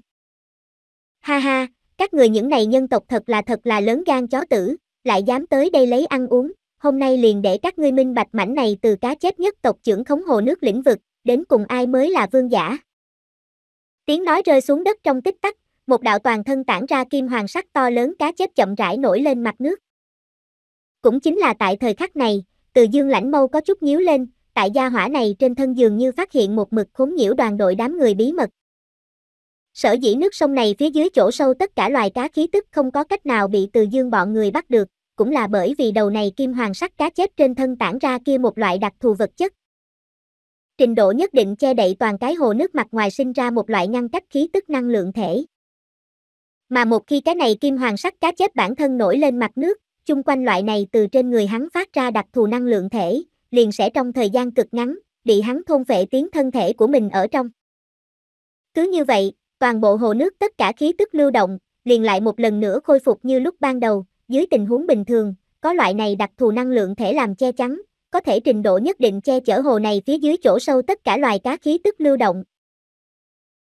[SPEAKER 1] Ha ha, các người những này nhân tộc thật là thật là lớn gan chó tử, lại dám tới đây lấy ăn uống, hôm nay liền để các ngươi minh bạch mảnh này từ cá chết nhất tộc trưởng khống hồ nước lĩnh vực, đến cùng ai mới là vương giả. Tiếng nói rơi xuống đất trong tích tắc, một đạo toàn thân tản ra kim hoàng sắc to lớn cá chép chậm rãi nổi lên mặt nước. Cũng chính là tại thời khắc này, từ dương lãnh mâu có chút nhíu lên, tại gia hỏa này trên thân dường như phát hiện một mực khốn nhiễu đoàn đội đám người bí mật. Sở dĩ nước sông này phía dưới chỗ sâu tất cả loài cá khí tức không có cách nào bị từ dương bọn người bắt được, cũng là bởi vì đầu này kim hoàng sắc cá chép trên thân tản ra kia một loại đặc thù vật chất, trình độ nhất định che đậy toàn cái hồ nước mặt ngoài sinh ra một loại ngăn cách khí tức năng lượng thể. Mà một khi cái này kim hoàng sắc cá chép bản thân nổi lên mặt nước, chung quanh loại này từ trên người hắn phát ra đặc thù năng lượng thể, liền sẽ trong thời gian cực ngắn, bị hắn thôn vệ tiến thân thể của mình ở trong. Cứ như vậy, toàn bộ hồ nước tất cả khí tức lưu động, liền lại một lần nữa khôi phục như lúc ban đầu, dưới tình huống bình thường, có loại này đặc thù năng lượng thể làm che chắn, có thể trình độ nhất định che chở hồ này phía dưới chỗ sâu tất cả loài cá khí tức lưu động.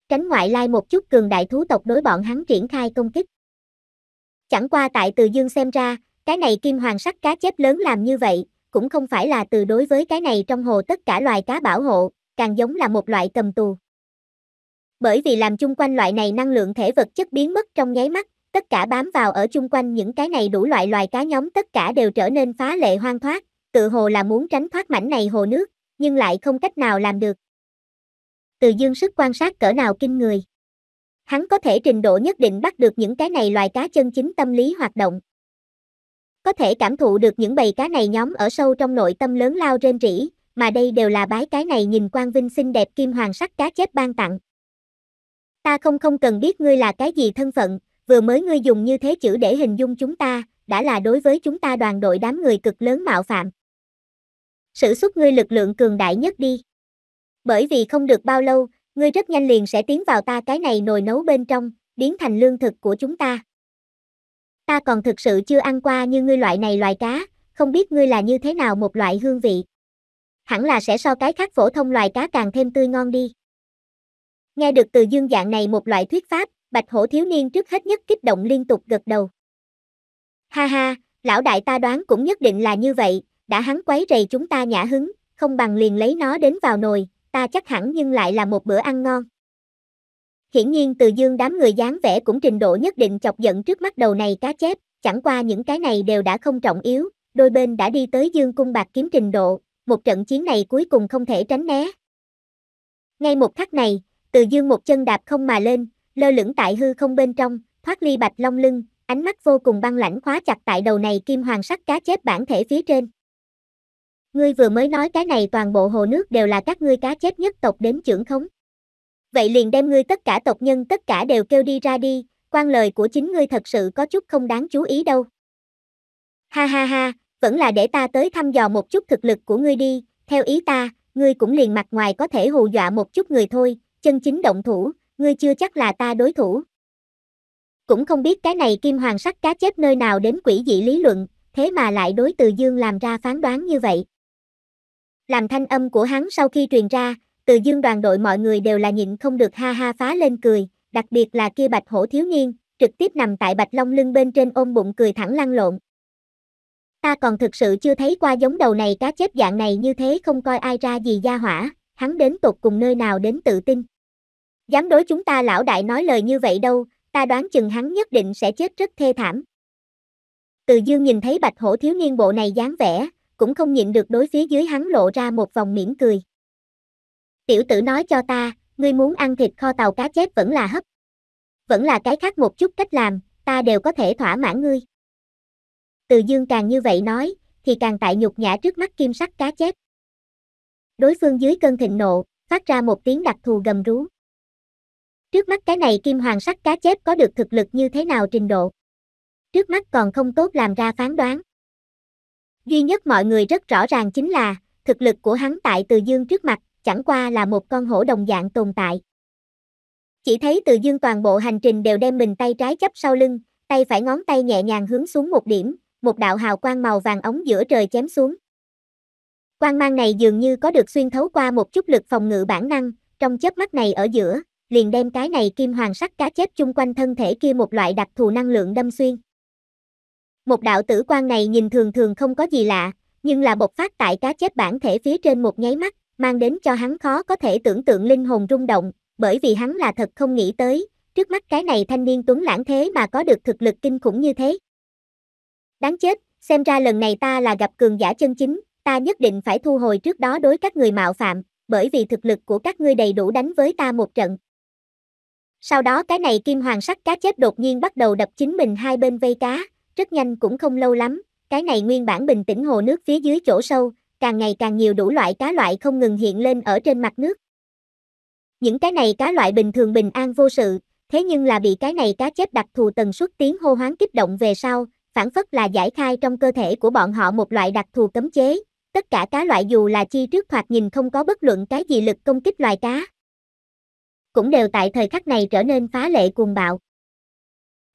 [SPEAKER 1] Tránh ngoại lai một chút cường đại thú tộc đối bọn hắn triển khai công kích. Chẳng qua tại Từ Dương xem ra, cái này kim hoàng sắc cá chép lớn làm như vậy, cũng không phải là từ đối với cái này trong hồ tất cả loài cá bảo hộ, càng giống là một loại cầm tù. Bởi vì làm chung quanh loại này năng lượng thể vật chất biến mất trong nháy mắt, tất cả bám vào ở chung quanh những cái này đủ loại loài cá nhóm tất cả đều trở nên phá lệ hoang thoát, Tự hồ là muốn tránh thoát mảnh này hồ nước, nhưng lại không cách nào làm được. Từ dương sức quan sát cỡ nào kinh người. Hắn có thể trình độ nhất định bắt được những cái này loài cá chân chính tâm lý hoạt động. Có thể cảm thụ được những bầy cá này nhóm ở sâu trong nội tâm lớn lao rên rỉ, mà đây đều là bái cái này nhìn quang vinh xinh đẹp kim hoàng sắc cá chép ban tặng. Ta không không cần biết ngươi là cái gì thân phận, vừa mới ngươi dùng như thế chữ để hình dung chúng ta, đã là đối với chúng ta đoàn đội đám người cực lớn mạo phạm sử xuất ngươi lực lượng cường đại nhất đi. Bởi vì không được bao lâu, ngươi rất nhanh liền sẽ tiến vào ta cái này nồi nấu bên trong, biến thành lương thực của chúng ta. Ta còn thực sự chưa ăn qua như ngươi loại này loài cá, không biết ngươi là như thế nào một loại hương vị. Hẳn là sẽ so cái khác phổ thông loài cá càng thêm tươi ngon đi. Nghe được từ dương dạng này một loại thuyết pháp, bạch hổ thiếu niên trước hết nhất kích động liên tục gật đầu. Ha ha, lão đại ta đoán cũng nhất định là như vậy, đã hắn quấy rầy chúng ta nhã hứng, không bằng liền lấy nó đến vào nồi, ta chắc hẳn nhưng lại là một bữa ăn ngon. Hiển nhiên từ dương đám người dáng vẻ cũng trình độ nhất định chọc giận trước mắt đầu này cá chép, chẳng qua những cái này đều đã không trọng yếu, đôi bên đã đi tới dương cung bạc kiếm trình độ, một trận chiến này cuối cùng không thể tránh né. Ngay một khắc này, từ dương một chân đạp không mà lên, lơ lửng tại hư không bên trong, thoát ly bạch long lưng, ánh mắt vô cùng băng lãnh khóa chặt tại đầu này kim hoàng sắc cá chép bản thể phía trên. Ngươi vừa mới nói cái này toàn bộ hồ nước đều là các ngươi cá chết nhất tộc đến trưởng khống. Vậy liền đem ngươi tất cả tộc nhân tất cả đều kêu đi ra đi, quan lời của chính ngươi thật sự có chút không đáng chú ý đâu. Ha ha ha, vẫn là để ta tới thăm dò một chút thực lực của ngươi đi, theo ý ta, ngươi cũng liền mặt ngoài có thể hù dọa một chút người thôi, chân chính động thủ, ngươi chưa chắc là ta đối thủ. Cũng không biết cái này kim hoàng sắc cá chết nơi nào đến quỷ dị lý luận, thế mà lại đối từ dương làm ra phán đoán như vậy làm thanh âm của hắn sau khi truyền ra, từ dương đoàn đội mọi người đều là nhịn không được ha ha phá lên cười, đặc biệt là kia bạch hổ thiếu niên, trực tiếp nằm tại bạch long lưng bên trên ôm bụng cười thẳng lăn lộn. Ta còn thực sự chưa thấy qua giống đầu này cá chép dạng này như thế không coi ai ra gì gia hỏa, hắn đến tột cùng nơi nào đến tự tin. Dám đối chúng ta lão đại nói lời như vậy đâu, ta đoán chừng hắn nhất định sẽ chết rất thê thảm. Từ dương nhìn thấy bạch hổ thiếu niên bộ này dáng vẻ, cũng không nhịn được đối phía dưới hắn lộ ra một vòng mỉm cười. Tiểu tử nói cho ta, ngươi muốn ăn thịt kho tàu cá chép vẫn là hấp. Vẫn là cái khác một chút cách làm, ta đều có thể thỏa mãn ngươi. Từ dương càng như vậy nói, thì càng tại nhục nhã trước mắt kim sắc cá chép. Đối phương dưới cơn thịnh nộ, phát ra một tiếng đặc thù gầm rú. Trước mắt cái này kim hoàng sắc cá chép có được thực lực như thế nào trình độ? Trước mắt còn không tốt làm ra phán đoán. Duy nhất mọi người rất rõ ràng chính là, thực lực của hắn tại Từ Dương trước mặt, chẳng qua là một con hổ đồng dạng tồn tại. Chỉ thấy Từ Dương toàn bộ hành trình đều đem mình tay trái chấp sau lưng, tay phải ngón tay nhẹ nhàng hướng xuống một điểm, một đạo hào quang màu vàng ống giữa trời chém xuống. Quang mang này dường như có được xuyên thấu qua một chút lực phòng ngự bản năng, trong chớp mắt này ở giữa, liền đem cái này kim hoàng sắc cá chép chung quanh thân thể kia một loại đặc thù năng lượng đâm xuyên. Một đạo tử quan này nhìn thường thường không có gì lạ, nhưng là bộc phát tại cá chép bản thể phía trên một nháy mắt, mang đến cho hắn khó có thể tưởng tượng linh hồn rung động, bởi vì hắn là thật không nghĩ tới, trước mắt cái này thanh niên tuấn lãng thế mà có được thực lực kinh khủng như thế. Đáng chết, xem ra lần này ta là gặp cường giả chân chính, ta nhất định phải thu hồi trước đó đối các người mạo phạm, bởi vì thực lực của các ngươi đầy đủ đánh với ta một trận. Sau đó cái này kim hoàng sắc cá chép đột nhiên bắt đầu đập chính mình hai bên vây cá, rất nhanh cũng không lâu lắm, cái này nguyên bản bình tĩnh hồ nước phía dưới chỗ sâu, càng ngày càng nhiều đủ loại cá loại không ngừng hiện lên ở trên mặt nước. Những cái này cá loại bình thường bình an vô sự, thế nhưng là bị cái này cá chép đặc thù tần suất tiếng hô hoáng kích động về sau, phản phất là giải khai trong cơ thể của bọn họ một loại đặc thù cấm chế, tất cả cá loại dù là chi trước thoạt nhìn không có bất luận cái gì lực công kích loài cá. Cũng đều tại thời khắc này trở nên phá lệ cuồng bạo.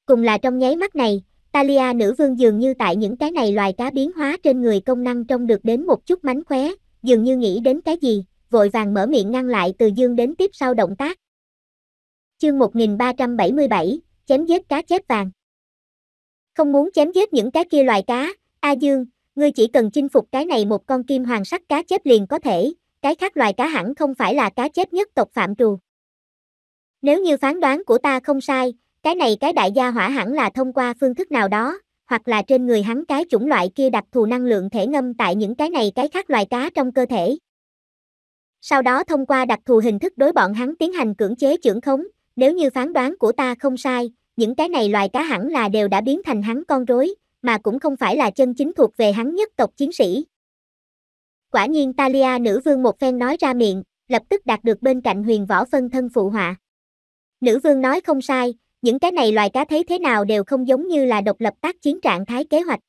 [SPEAKER 1] Cùng là trong nháy mắt này, Talia nữ vương dường như tại những cái này loài cá biến hóa trên người công năng trông được đến một chút mánh khóe, dường như nghĩ đến cái gì, vội vàng mở miệng ngăn lại từ dương đến tiếp sau động tác. Chương 1377, chém giết cá chép vàng. Không muốn chém giết những cái kia loài cá, A Dương, ngươi chỉ cần chinh phục cái này một con kim hoàng sắc cá chép liền có thể, cái khác loài cá hẳn không phải là cá chép nhất tộc phạm trù. Nếu như phán đoán của ta không sai, cái này cái đại gia hỏa hẳn là thông qua phương thức nào đó, hoặc là trên người hắn cái chủng loại kia đặc thù năng lượng thể ngâm tại những cái này cái khác loài cá trong cơ thể. Sau đó thông qua đặc thù hình thức đối bọn hắn tiến hành cưỡng chế trưởng khống, nếu như phán đoán của ta không sai, những cái này loài cá hẳn là đều đã biến thành hắn con rối, mà cũng không phải là chân chính thuộc về hắn nhất tộc chiến sĩ. Quả nhiên Talia nữ vương một phen nói ra miệng, lập tức đạt được bên cạnh huyền võ phân thân phụ họa. Nữ vương nói không sai, những cái này loài cá thấy thế nào đều không giống như là độc lập tác chiến trạng thái kế hoạch.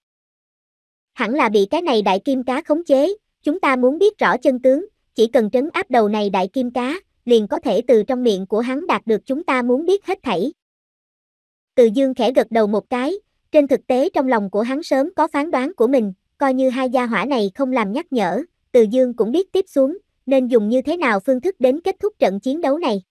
[SPEAKER 1] Hẳn là bị cái này đại kim cá khống chế, chúng ta muốn biết rõ chân tướng, chỉ cần trấn áp đầu này đại kim cá, liền có thể từ trong miệng của hắn đạt được chúng ta muốn biết hết thảy. Từ dương khẽ gật đầu một cái, trên thực tế trong lòng của hắn sớm có phán đoán của mình, coi như hai gia hỏa này không làm nhắc nhở, từ dương cũng biết tiếp xuống, nên dùng như thế nào phương thức đến kết thúc trận chiến đấu này.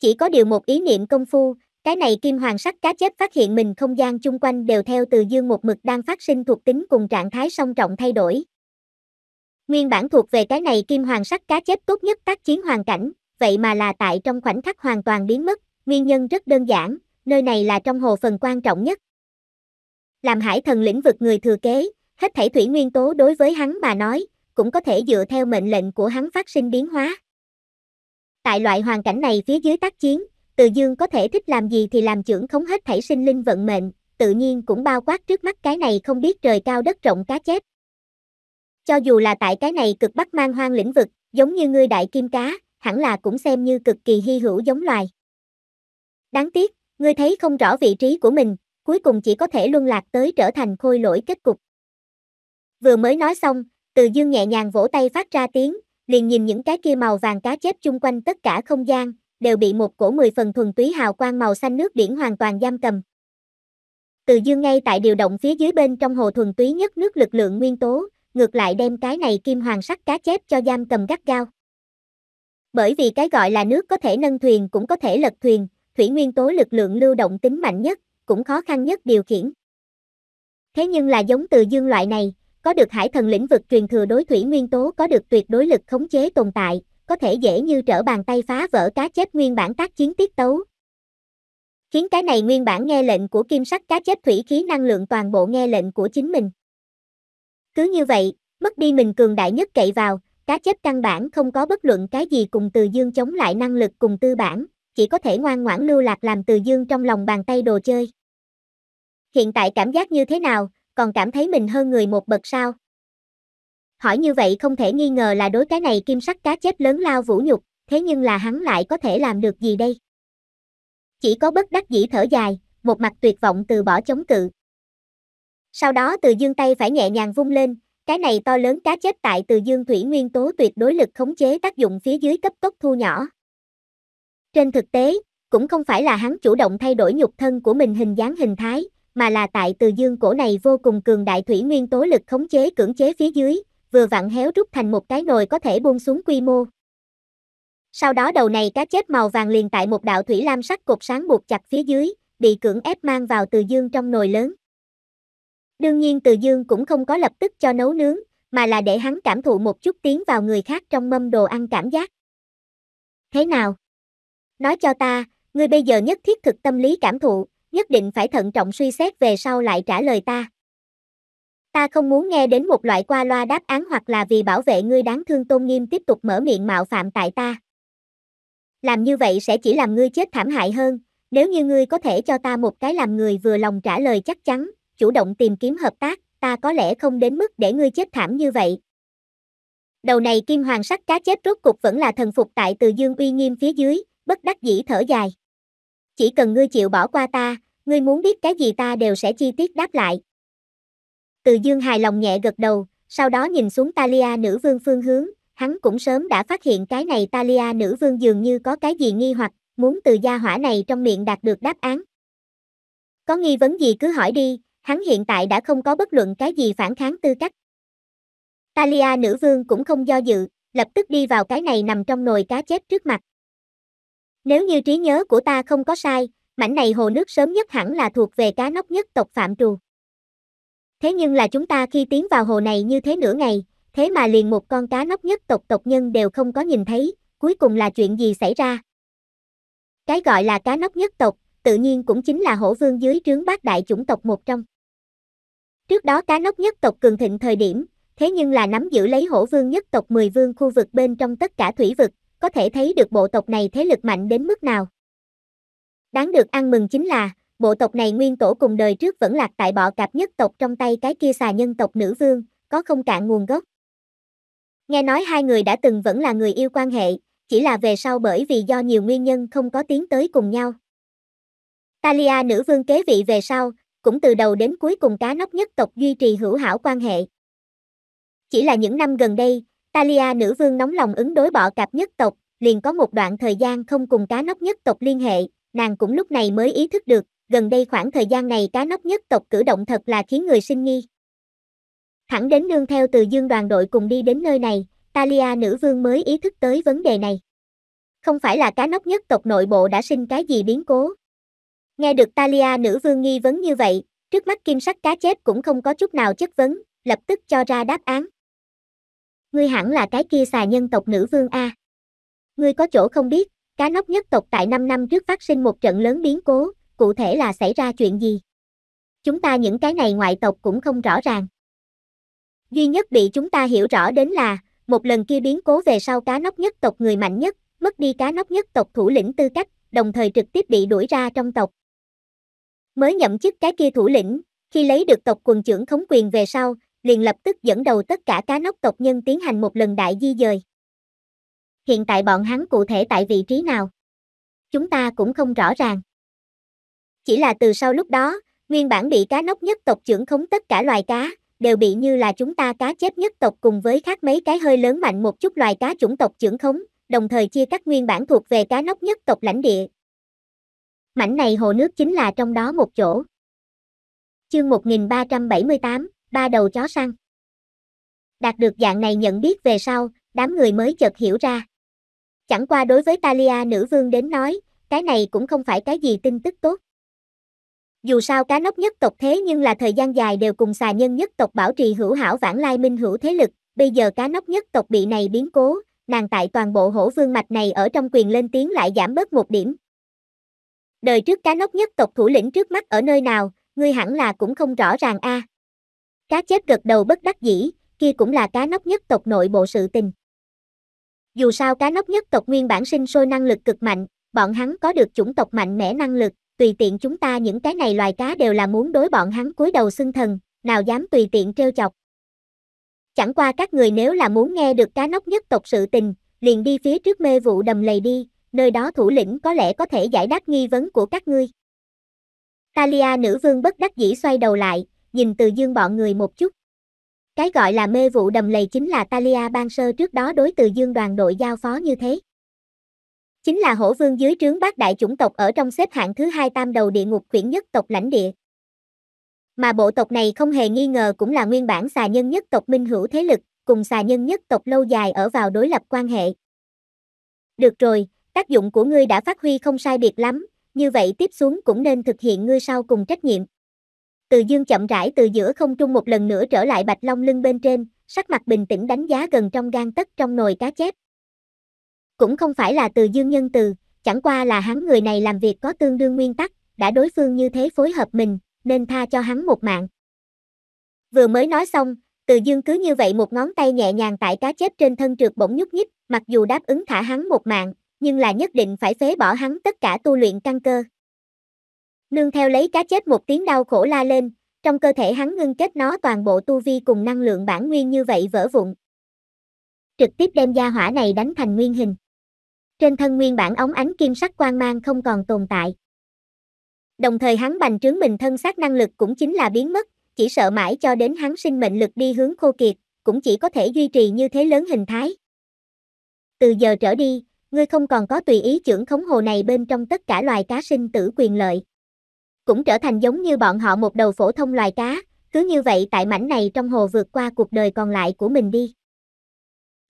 [SPEAKER 1] Chỉ có điều một ý niệm công phu, cái này kim hoàng sắc cá chép phát hiện mình không gian chung quanh đều theo từ dương một mực đang phát sinh thuộc tính cùng trạng thái song trọng thay đổi. Nguyên bản thuộc về cái này kim hoàng sắc cá chép tốt nhất tác chiến hoàn cảnh, vậy mà là tại trong khoảnh khắc hoàn toàn biến mất, nguyên nhân rất đơn giản, nơi này là trong hồ phần quan trọng nhất. Làm hải thần lĩnh vực người thừa kế, hết thảy thủy nguyên tố đối với hắn mà nói, cũng có thể dựa theo mệnh lệnh của hắn phát sinh biến hóa. Tại loại hoàn cảnh này phía dưới tác chiến, Từ Dương có thể thích làm gì thì làm trưởng khống hết thảy sinh linh vận mệnh, tự nhiên cũng bao quát trước mắt cái này không biết trời cao đất rộng cá chép. Cho dù là tại cái này cực bắc mang hoang lĩnh vực, giống như ngươi đại kim cá, hẳn là cũng xem như cực kỳ hy hữu giống loài. Đáng tiếc, ngươi thấy không rõ vị trí của mình, cuối cùng chỉ có thể luân lạc tới trở thành khôi lỗi kết cục. Vừa mới nói xong, Từ Dương nhẹ nhàng vỗ tay phát ra tiếng, liền nhìn những cái kia màu vàng cá chép chung quanh tất cả không gian, đều bị một cổ mười phần thuần túy hào quang màu xanh nước biển hoàn toàn giam cầm. Từ dương ngay tại điều động phía dưới bên trong hồ thuần túy nhất nước lực lượng nguyên tố, ngược lại đem cái này kim hoàng sắc cá chép cho giam cầm gắt gao. Bởi vì cái gọi là nước có thể nâng thuyền cũng có thể lật thuyền, thủy nguyên tố lực lượng lưu động tính mạnh nhất, cũng khó khăn nhất điều khiển. Thế nhưng là giống từ dương loại này, có được hải thần lĩnh vực truyền thừa đối thủy nguyên tố có được tuyệt đối lực khống chế tồn tại, có thể dễ như trở bàn tay phá vỡ cá chép nguyên bản tác chiến tiết tấu. Khiến cái này nguyên bản nghe lệnh của kim sắc cá chép thủy khí năng lượng toàn bộ nghe lệnh của chính mình. Cứ như vậy, mất đi mình cường đại nhất cậy vào, cá chép căn bản không có bất luận cái gì cùng từ dương chống lại năng lực cùng tư bản, chỉ có thể ngoan ngoãn lưu lạc làm từ dương trong lòng bàn tay đồ chơi. Hiện tại cảm giác như thế nào, còn cảm thấy mình hơn người một bậc sao? Hỏi như vậy không thể nghi ngờ là đối cái này kim sắc cá chép lớn lao vũ nhục, thế nhưng là hắn lại có thể làm được gì đây? Chỉ có bất đắc dĩ thở dài, một mặt tuyệt vọng từ bỏ chống cự. Sau đó từ dương tay phải nhẹ nhàng vung lên, cái này to lớn cá chép tại từ dương thủy nguyên tố tuyệt đối lực khống chế tác dụng phía dưới cấp tốc thu nhỏ. Trên thực tế, cũng không phải là hắn chủ động thay đổi nhục thân của mình hình dáng hình thái, mà là tại từ dương cổ này vô cùng cường đại thủy nguyên tố lực khống chế cưỡng chế phía dưới, vừa vặn héo rút thành một cái nồi có thể buông xuống quy mô. Sau đó đầu này cá chết màu vàng liền tại một đạo thủy lam sắc cột sáng buộc chặt phía dưới, bị cưỡng ép mang vào từ dương trong nồi lớn. Đương nhiên từ dương cũng không có lập tức cho nấu nướng, mà là để hắn cảm thụ một chút tiếng vào người khác trong mâm đồ ăn cảm giác. Thế nào? Nói cho ta, ngươi bây giờ nhất thiết thực tâm lý cảm thụ, nhất định phải thận trọng suy xét về sau lại trả lời ta. Ta không muốn nghe đến một loại qua loa đáp án hoặc là vì bảo vệ ngươi đáng thương tôn nghiêm tiếp tục mở miệng mạo phạm tại ta. Làm như vậy sẽ chỉ làm ngươi chết thảm hại hơn, nếu như ngươi có thể cho ta một cái làm người vừa lòng trả lời chắc chắn, chủ động tìm kiếm hợp tác, ta có lẽ không đến mức để ngươi chết thảm như vậy. Đầu này kim hoàng sắc cá chết rốt cục vẫn là thần phục tại từ dương uy nghiêm phía dưới, bất đắc dĩ thở dài chỉ cần ngươi chịu bỏ qua ta, ngươi muốn biết cái gì ta đều sẽ chi tiết đáp lại. Từ dương hài lòng nhẹ gật đầu, sau đó nhìn xuống Talia nữ vương phương hướng, hắn cũng sớm đã phát hiện cái này Talia nữ vương dường như có cái gì nghi hoặc, muốn từ gia hỏa này trong miệng đạt được đáp án. Có nghi vấn gì cứ hỏi đi, hắn hiện tại đã không có bất luận cái gì phản kháng tư cách. Talia nữ vương cũng không do dự, lập tức đi vào cái này nằm trong nồi cá chép trước mặt. Nếu như trí nhớ của ta không có sai, mảnh này hồ nước sớm nhất hẳn là thuộc về cá nóc nhất tộc Phạm Trù. Thế nhưng là chúng ta khi tiến vào hồ này như thế nửa ngày, thế mà liền một con cá nóc nhất tộc tộc nhân đều không có nhìn thấy, cuối cùng là chuyện gì xảy ra? Cái gọi là cá nóc nhất tộc, tự nhiên cũng chính là hổ vương dưới trướng bát đại chủng tộc một trong. Trước đó cá nóc nhất tộc cường thịnh thời điểm, thế nhưng là nắm giữ lấy hổ vương nhất tộc 10 vương khu vực bên trong tất cả thủy vực, có thể thấy được bộ tộc này thế lực mạnh đến mức nào. Đáng được ăn mừng chính là, bộ tộc này nguyên tổ cùng đời trước vẫn lạc tại bọ cạp nhất tộc trong tay cái kia xà nhân tộc nữ vương, có không cạn nguồn gốc. Nghe nói hai người đã từng vẫn là người yêu quan hệ, chỉ là về sau bởi vì do nhiều nguyên nhân không có tiến tới cùng nhau. Talia nữ vương kế vị về sau, cũng từ đầu đến cuối cùng cá nóc nhất tộc duy trì hữu hảo quan hệ. Chỉ là những năm gần đây, Talia nữ vương nóng lòng ứng đối bọ cạp nhất tộc, liền có một đoạn thời gian không cùng cá nóc nhất tộc liên hệ, nàng cũng lúc này mới ý thức được, gần đây khoảng thời gian này cá nóc nhất tộc cử động thật là khiến người sinh nghi. Thẳng đến nương theo từ dương đoàn đội cùng đi đến nơi này, Talia nữ vương mới ý thức tới vấn đề này. Không phải là cá nóc nhất tộc nội bộ đã sinh cái gì biến cố. Nghe được Talia nữ vương nghi vấn như vậy, trước mắt kim sắc cá chép cũng không có chút nào chất vấn, lập tức cho ra đáp án ngươi hẳn là cái kia xà nhân tộc nữ vương A. Ngươi có chỗ không biết, cá nóc nhất tộc tại 5 năm trước phát sinh một trận lớn biến cố, cụ thể là xảy ra chuyện gì? Chúng ta những cái này ngoại tộc cũng không rõ ràng. Duy nhất bị chúng ta hiểu rõ đến là, một lần kia biến cố về sau cá nóc nhất tộc người mạnh nhất, mất đi cá nóc nhất tộc thủ lĩnh tư cách, đồng thời trực tiếp bị đuổi ra trong tộc. Mới nhậm chức cái kia thủ lĩnh, khi lấy được tộc quần trưởng khống quyền về sau, liền lập tức dẫn đầu tất cả cá nóc tộc nhân tiến hành một lần đại di dời. Hiện tại bọn hắn cụ thể tại vị trí nào? Chúng ta cũng không rõ ràng. Chỉ là từ sau lúc đó, nguyên bản bị cá nóc nhất tộc trưởng khống tất cả loài cá, đều bị như là chúng ta cá chép nhất tộc cùng với khác mấy cái hơi lớn mạnh một chút loài cá chủng tộc trưởng khống, đồng thời chia các nguyên bản thuộc về cá nóc nhất tộc lãnh địa. Mảnh này hồ nước chính là trong đó một chỗ. Chương 1378, ba đầu chó săn. Đạt được dạng này nhận biết về sau, đám người mới chợt hiểu ra. Chẳng qua đối với Talia nữ vương đến nói, cái này cũng không phải cái gì tin tức tốt. Dù sao cá nóc nhất tộc thế nhưng là thời gian dài đều cùng xà nhân nhất tộc bảo trì hữu hảo vãng lai minh hữu thế lực, bây giờ cá nóc nhất tộc bị này biến cố, nàng tại toàn bộ hổ vương mạch này ở trong quyền lên tiếng lại giảm bớt một điểm. Đời trước cá nóc nhất tộc thủ lĩnh trước mắt ở nơi nào, ngươi hẳn là cũng không rõ ràng a. À. Cá chết gật đầu bất đắc dĩ, kia cũng là cá nóc nhất tộc nội bộ sự tình. Dù sao cá nóc nhất tộc nguyên bản sinh sôi năng lực cực mạnh, bọn hắn có được chủng tộc mạnh mẽ năng lực, tùy tiện chúng ta những cái này loài cá đều là muốn đối bọn hắn cúi đầu xưng thần, nào dám tùy tiện trêu chọc. Chẳng qua các người nếu là muốn nghe được cá nóc nhất tộc sự tình, liền đi phía trước mê vụ đầm lầy đi, nơi đó thủ lĩnh có lẽ có thể giải đáp nghi vấn của các ngươi. Talia nữ vương bất đắc dĩ xoay đầu lại, nhìn từ dương bọn người một chút. Cái gọi là mê vụ đầm lầy chính là Talia ban sơ trước đó đối từ dương đoàn đội giao phó như thế. Chính là hổ vương dưới trướng bác đại chủng tộc ở trong xếp hạng thứ hai tam đầu địa ngục quyển nhất tộc lãnh địa. Mà bộ tộc này không hề nghi ngờ cũng là nguyên bản xà nhân nhất tộc minh hữu thế lực, cùng xà nhân nhất tộc lâu dài ở vào đối lập quan hệ. Được rồi, tác dụng của ngươi đã phát huy không sai biệt lắm, như vậy tiếp xuống cũng nên thực hiện ngươi sau cùng trách nhiệm. Từ dương chậm rãi từ giữa không trung một lần nữa trở lại bạch long lưng bên trên, sắc mặt bình tĩnh đánh giá gần trong gan tất trong nồi cá chép. Cũng không phải là từ dương nhân từ, chẳng qua là hắn người này làm việc có tương đương nguyên tắc, đã đối phương như thế phối hợp mình, nên tha cho hắn một mạng. Vừa mới nói xong, từ dương cứ như vậy một ngón tay nhẹ nhàng tại cá chép trên thân trượt bỗng nhúc nhích, mặc dù đáp ứng thả hắn một mạng, nhưng là nhất định phải phế bỏ hắn tất cả tu luyện căn cơ. Nương theo lấy cá chết một tiếng đau khổ la lên, trong cơ thể hắn ngưng kết nó toàn bộ tu vi cùng năng lượng bản nguyên như vậy vỡ vụn. Trực tiếp đem gia hỏa này đánh thành nguyên hình. Trên thân nguyên bản ống ánh kim sắc quang mang không còn tồn tại. Đồng thời hắn bành trướng mình thân xác năng lực cũng chính là biến mất, chỉ sợ mãi cho đến hắn sinh mệnh lực đi hướng khô kiệt, cũng chỉ có thể duy trì như thế lớn hình thái. Từ giờ trở đi, ngươi không còn có tùy ý trưởng khống hồ này bên trong tất cả loài cá sinh tử quyền lợi cũng trở thành giống như bọn họ một đầu phổ thông loài cá, cứ như vậy tại mảnh này trong hồ vượt qua cuộc đời còn lại của mình đi.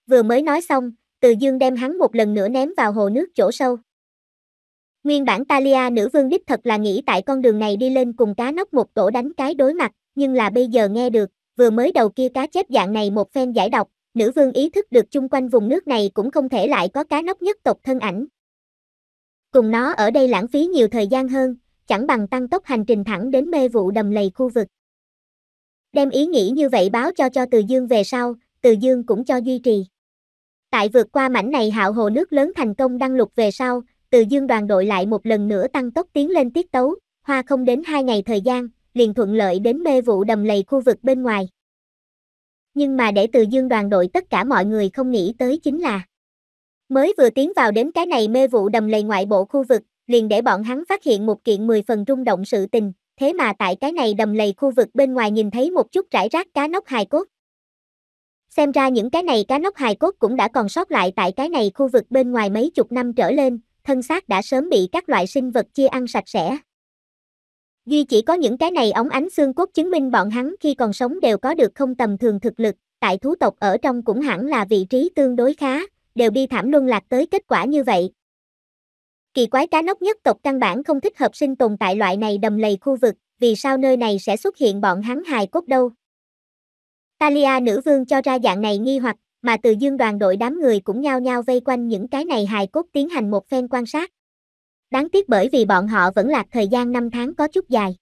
[SPEAKER 1] Vừa mới nói xong, Từ Dương đem hắn một lần nữa ném vào hồ nước chỗ sâu. Nguyên bản Talia nữ vương đích thật là nghĩ tại con đường này đi lên cùng cá nóc một tổ đánh cái đối mặt, nhưng là bây giờ nghe được, vừa mới đầu kia cá chép dạng này một phen giải độc, nữ vương ý thức được chung quanh vùng nước này cũng không thể lại có cá nóc nhất tộc thân ảnh. Cùng nó ở đây lãng phí nhiều thời gian hơn, chẳng bằng tăng tốc hành trình thẳng đến mê vụ đầm lầy khu vực. Đem ý nghĩ như vậy báo cho cho Từ Dương về sau, Từ Dương cũng cho duy trì. Tại vượt qua mảnh này hạo hồ nước lớn thành công đăng lục về sau, Từ Dương đoàn đội lại một lần nữa tăng tốc tiến lên tiết tấu, hoa không đến hai ngày thời gian, liền thuận lợi đến mê vụ đầm lầy khu vực bên ngoài. Nhưng mà để Từ Dương đoàn đội tất cả mọi người không nghĩ tới chính là Mới vừa tiến vào đến cái này mê vụ đầm lầy ngoại bộ khu vực, liền để bọn hắn phát hiện một kiện mười phần rung động sự tình, thế mà tại cái này đầm lầy khu vực bên ngoài nhìn thấy một chút rải rác cá nóc hài cốt. Xem ra những cái này cá nóc hài cốt cũng đã còn sót lại tại cái này khu vực bên ngoài mấy chục năm trở lên, thân xác đã sớm bị các loại sinh vật chia ăn sạch sẽ. Duy chỉ có những cái này ống ánh xương cốt chứng minh bọn hắn khi còn sống đều có được không tầm thường thực lực, tại thú tộc ở trong cũng hẳn là vị trí tương đối khá, đều bi thảm luân lạc tới kết quả như vậy, Kỳ quái cá nóc nhất tộc căn bản không thích hợp sinh tồn tại loại này đầm lầy khu vực, vì sao nơi này sẽ xuất hiện bọn hắn hài cốt đâu? Talia nữ vương cho ra dạng này nghi hoặc, mà từ dương đoàn đội đám người cũng nhao nhao vây quanh những cái này hài cốt tiến hành một phen quan sát. Đáng tiếc bởi vì bọn họ vẫn lạc thời gian 5 tháng có chút dài.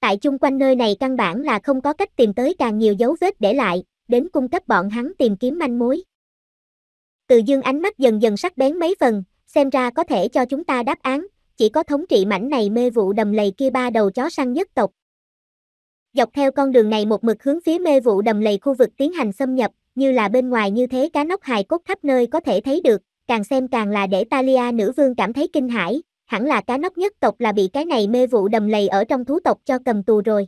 [SPEAKER 1] Tại chung quanh nơi này căn bản là không có cách tìm tới càng nhiều dấu vết để lại, đến cung cấp bọn hắn tìm kiếm manh mối. Từ dương ánh mắt dần dần sắc bén mấy phần, xem ra có thể cho chúng ta đáp án, chỉ có thống trị mảnh này mê vụ đầm lầy kia ba đầu chó săn nhất tộc. Dọc theo con đường này một mực hướng phía mê vụ đầm lầy khu vực tiến hành xâm nhập, như là bên ngoài như thế cá nóc hài cốt khắp nơi có thể thấy được, càng xem càng là để Talia nữ vương cảm thấy kinh hãi, hẳn là cá nóc nhất tộc là bị cái này mê vụ đầm lầy ở trong thú tộc cho cầm tù rồi.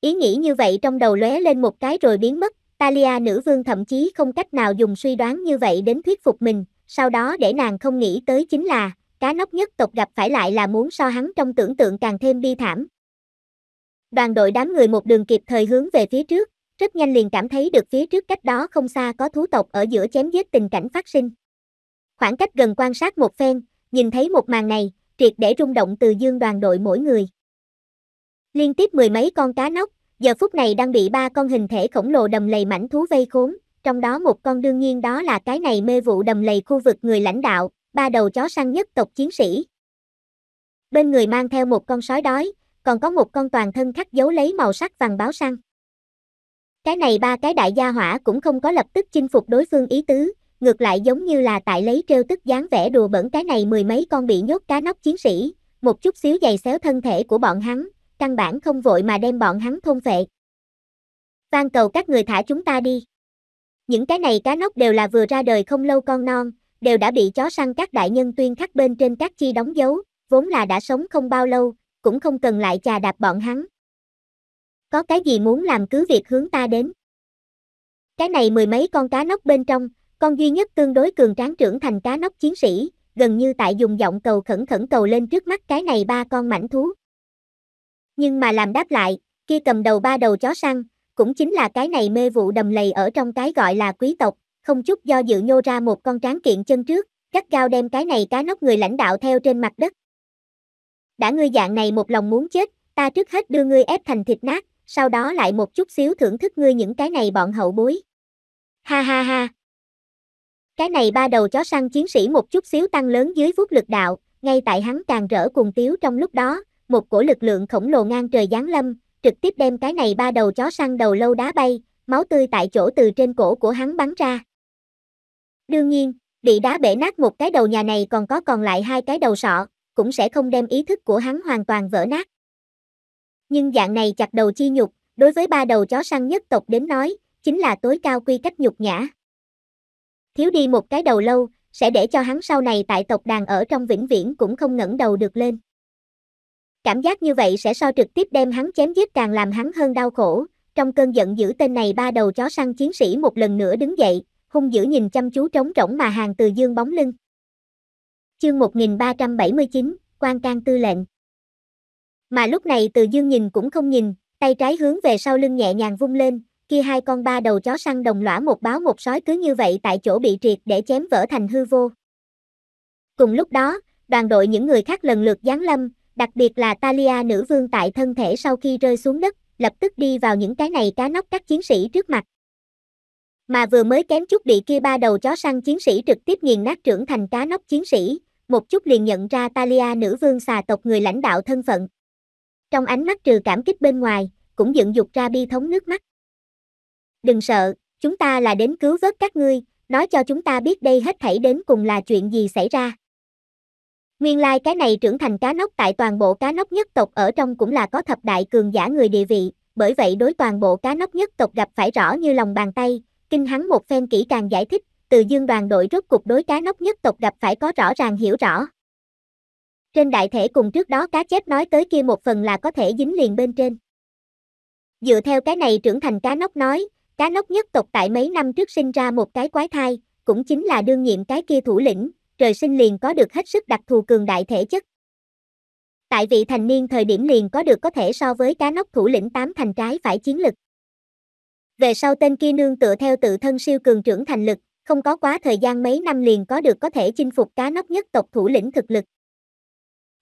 [SPEAKER 1] Ý nghĩ như vậy trong đầu lóe lên một cái rồi biến mất, Talia nữ vương thậm chí không cách nào dùng suy đoán như vậy đến thuyết phục mình, sau đó để nàng không nghĩ tới chính là, cá nóc nhất tộc gặp phải lại là muốn so hắn trong tưởng tượng càng thêm bi thảm. Đoàn đội đám người một đường kịp thời hướng về phía trước, rất nhanh liền cảm thấy được phía trước cách đó không xa có thú tộc ở giữa chém giết tình cảnh phát sinh. Khoảng cách gần quan sát một phen, nhìn thấy một màn này, triệt để rung động từ dương đoàn đội mỗi người. Liên tiếp mười mấy con cá nóc, giờ phút này đang bị ba con hình thể khổng lồ đầm lầy mảnh thú vây khốn, trong đó một con đương nhiên đó là cái này mê vụ đầm lầy khu vực người lãnh đạo, ba đầu chó săn nhất tộc chiến sĩ. Bên người mang theo một con sói đói, còn có một con toàn thân khắc dấu lấy màu sắc vàng báo săn. Cái này ba cái đại gia hỏa cũng không có lập tức chinh phục đối phương ý tứ, ngược lại giống như là tại lấy trêu tức dáng vẻ đùa bẩn cái này mười mấy con bị nhốt cá nóc chiến sĩ, một chút xíu giày xéo thân thể của bọn hắn, căn bản không vội mà đem bọn hắn thôn phệ. Van cầu các người thả chúng ta đi. Những cái này cá nóc đều là vừa ra đời không lâu con non, đều đã bị chó săn các đại nhân tuyên khắc bên trên các chi đóng dấu, vốn là đã sống không bao lâu, cũng không cần lại chà đạp bọn hắn. Có cái gì muốn làm cứ việc hướng ta đến. Cái này mười mấy con cá nóc bên trong, con duy nhất tương đối cường tráng trưởng thành cá nóc chiến sĩ, gần như tại dùng giọng cầu khẩn khẩn cầu lên trước mắt cái này ba con mảnh thú. Nhưng mà làm đáp lại, kia cầm đầu ba đầu chó săn, cũng chính là cái này mê vụ đầm lầy ở trong cái gọi là quý tộc, không chút do dự nhô ra một con tráng kiện chân trước, cắt cao đem cái này cá nóc người lãnh đạo theo trên mặt đất. Đã ngươi dạng này một lòng muốn chết, ta trước hết đưa ngươi ép thành thịt nát, sau đó lại một chút xíu thưởng thức ngươi những cái này bọn hậu bối. Ha ha ha. Cái này ba đầu chó săn chiến sĩ một chút xíu tăng lớn dưới vuốt lực đạo, ngay tại hắn càng rỡ cùng tiếu trong lúc đó, một cổ lực lượng khổng lồ ngang trời giáng lâm, trực tiếp đem cái này ba đầu chó săn đầu lâu đá bay, máu tươi tại chỗ từ trên cổ của hắn bắn ra. Đương nhiên, bị đá bể nát một cái đầu nhà này còn có còn lại hai cái đầu sọ, cũng sẽ không đem ý thức của hắn hoàn toàn vỡ nát. Nhưng dạng này chặt đầu chi nhục, đối với ba đầu chó săn nhất tộc đến nói, chính là tối cao quy cách nhục nhã. Thiếu đi một cái đầu lâu, sẽ để cho hắn sau này tại tộc đàn ở trong vĩnh viễn cũng không ngẩng đầu được lên. Cảm giác như vậy sẽ so trực tiếp đem hắn chém giết càng làm hắn hơn đau khổ. Trong cơn giận dữ tên này ba đầu chó săn chiến sĩ một lần nữa đứng dậy, hung dữ nhìn chăm chú trống rỗng mà hàng từ dương bóng lưng. Chương 1379, quan can tư lệnh. Mà lúc này từ dương nhìn cũng không nhìn, tay trái hướng về sau lưng nhẹ nhàng vung lên, kia hai con ba đầu chó săn đồng lõa một báo một sói cứ như vậy tại chỗ bị triệt để chém vỡ thành hư vô. Cùng lúc đó, đoàn đội những người khác lần lượt giáng lâm, đặc biệt là Talia nữ vương tại thân thể sau khi rơi xuống đất, lập tức đi vào những cái này cá nóc các chiến sĩ trước mặt. Mà vừa mới kém chút bị kia ba đầu chó săn chiến sĩ trực tiếp nghiền nát trưởng thành cá nóc chiến sĩ, một chút liền nhận ra Talia nữ vương xà tộc người lãnh đạo thân phận. Trong ánh mắt trừ cảm kích bên ngoài, cũng dựng dục ra bi thống nước mắt. Đừng sợ, chúng ta là đến cứu vớt các ngươi, nói cho chúng ta biết đây hết thảy đến cùng là chuyện gì xảy ra. Nguyên lai like cái này trưởng thành cá nóc tại toàn bộ cá nóc nhất tộc ở trong cũng là có thập đại cường giả người địa vị, bởi vậy đối toàn bộ cá nóc nhất tộc gặp phải rõ như lòng bàn tay, kinh hắn một phen kỹ càng giải thích, từ dương đoàn đội rốt cục đối cá nóc nhất tộc gặp phải có rõ ràng hiểu rõ. Trên đại thể cùng trước đó cá chép nói tới kia một phần là có thể dính liền bên trên. Dựa theo cái này trưởng thành cá nóc nói, cá nóc nhất tộc tại mấy năm trước sinh ra một cái quái thai, cũng chính là đương nhiệm cái kia thủ lĩnh, trời sinh liền có được hết sức đặc thù cường đại thể chất. Tại vị thành niên thời điểm liền có được có thể so với cá nóc thủ lĩnh tám thành trái phải chiến lực. Về sau tên kia nương tựa theo tự thân siêu cường trưởng thành lực, không có quá thời gian mấy năm liền có được có thể chinh phục cá nóc nhất tộc thủ lĩnh thực lực.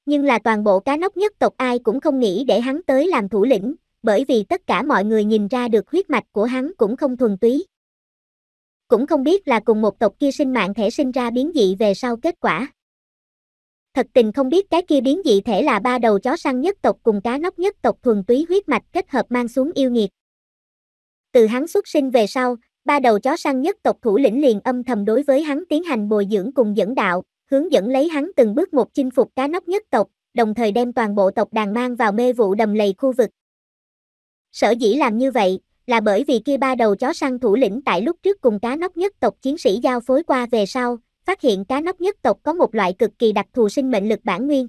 [SPEAKER 1] Nhưng là toàn bộ cá nóc nhất tộc ai cũng không nghĩ để hắn tới làm thủ lĩnh, bởi vì tất cả mọi người nhìn ra được huyết mạch của hắn cũng không thuần túy cũng không biết là cùng một tộc kia sinh mạng thể sinh ra biến dị về sau kết quả. Thật tình không biết cái kia biến dị thể là ba đầu chó săn nhất tộc cùng cá nóc nhất tộc thuần túy huyết mạch kết hợp mang xuống yêu nghiệt. Từ hắn xuất sinh về sau, ba đầu chó săn nhất tộc thủ lĩnh liền âm thầm đối với hắn tiến hành bồi dưỡng cùng dẫn đạo, hướng dẫn lấy hắn từng bước một chinh phục cá nóc nhất tộc, đồng thời đem toàn bộ tộc đàn mang vào mê vụ đầm lầy khu vực. Sở dĩ làm như vậy, là bởi vì kia ba đầu chó săn thủ lĩnh tại lúc trước cùng cá nóc nhất tộc chiến sĩ giao phối qua về sau, phát hiện cá nóc nhất tộc có một loại cực kỳ đặc thù sinh mệnh lực bản nguyên.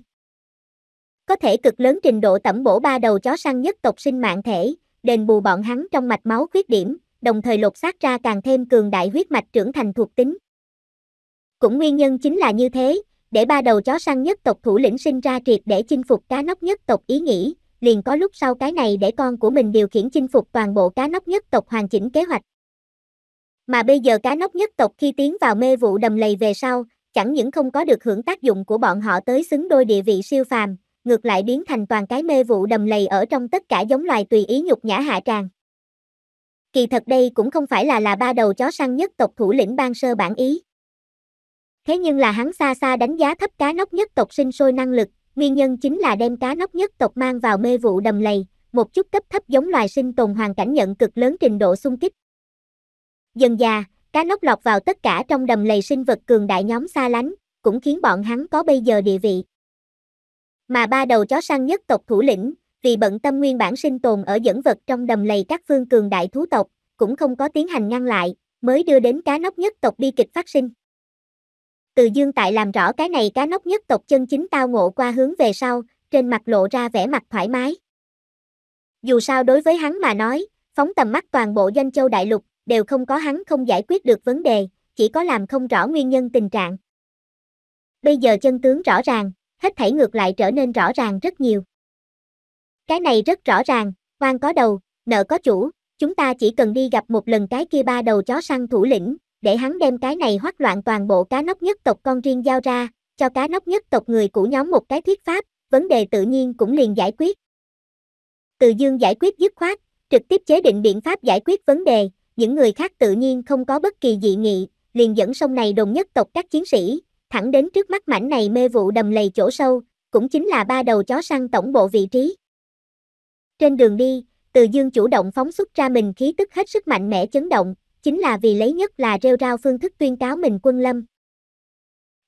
[SPEAKER 1] Có thể cực lớn trình độ tẩm bổ ba đầu chó săn nhất tộc sinh mạng thể, đền bù bọn hắn trong mạch máu khuyết điểm, đồng thời lột xác ra càng thêm cường đại huyết mạch trưởng thành thuộc tính. Cũng nguyên nhân chính là như thế, để ba đầu chó săn nhất tộc thủ lĩnh sinh ra triệt để chinh phục cá nóc nhất tộc ý nghĩ, liền có lúc sau cái này để con của mình điều khiển chinh phục toàn bộ cá nóc nhất tộc hoàn chỉnh kế hoạch. Mà bây giờ cá nóc nhất tộc khi tiến vào mê vụ đầm lầy về sau, chẳng những không có được hưởng tác dụng của bọn họ tới xứng đôi địa vị siêu phàm, ngược lại biến thành toàn cái mê vụ đầm lầy ở trong tất cả giống loài tùy ý nhục nhã hạ tràng. Kỳ thật đây cũng không phải là là ba đầu chó săn nhất tộc thủ lĩnh ban sơ bản ý. Thế nhưng là hắn xa xa đánh giá thấp cá nóc nhất tộc sinh sôi năng lực, Nguyên nhân chính là đem cá nóc nhất tộc mang vào mê vụ đầm lầy, một chút cấp thấp giống loài sinh tồn hoàn cảnh nhận cực lớn trình độ xung kích. Dần già, cá nóc lọt vào tất cả trong đầm lầy sinh vật cường đại nhóm xa lánh, cũng khiến bọn hắn có bây giờ địa vị. Mà ba đầu chó săn nhất tộc thủ lĩnh, vì bận tâm nguyên bản sinh tồn ở dẫn vật trong đầm lầy các phương cường đại thú tộc, cũng không có tiến hành ngăn lại, mới đưa đến cá nóc nhất tộc bi kịch phát sinh. Từ dương tại làm rõ cái này cá nóc nhất tộc chân chính tao ngộ qua hướng về sau, trên mặt lộ ra vẻ mặt thoải mái. Dù sao đối với hắn mà nói, phóng tầm mắt toàn bộ doanh châu đại lục, đều không có hắn không giải quyết được vấn đề, chỉ có làm không rõ nguyên nhân tình trạng. Bây giờ chân tướng rõ ràng, hết thảy ngược lại trở nên rõ ràng rất nhiều. Cái này rất rõ ràng, quan có đầu, nợ có chủ, chúng ta chỉ cần đi gặp một lần cái kia ba đầu chó săn thủ lĩnh, để hắn đem cái này hoắc loạn toàn bộ cá nóc nhất tộc con riêng giao ra, cho cá nóc nhất tộc người của nhóm một cái thuyết pháp, vấn đề tự nhiên cũng liền giải quyết. Từ dương giải quyết dứt khoát, trực tiếp chế định biện pháp giải quyết vấn đề, những người khác tự nhiên không có bất kỳ dị nghị, liền dẫn sông này đồng nhất tộc các chiến sĩ, thẳng đến trước mắt mảnh này mê vụ đầm lầy chỗ sâu, cũng chính là ba đầu chó săn tổng bộ vị trí. Trên đường đi, từ dương chủ động phóng xuất ra mình khí tức hết sức mạnh mẽ chấn động, chính là vì lấy nhất là rêu rao phương thức tuyên cáo mình quân lâm.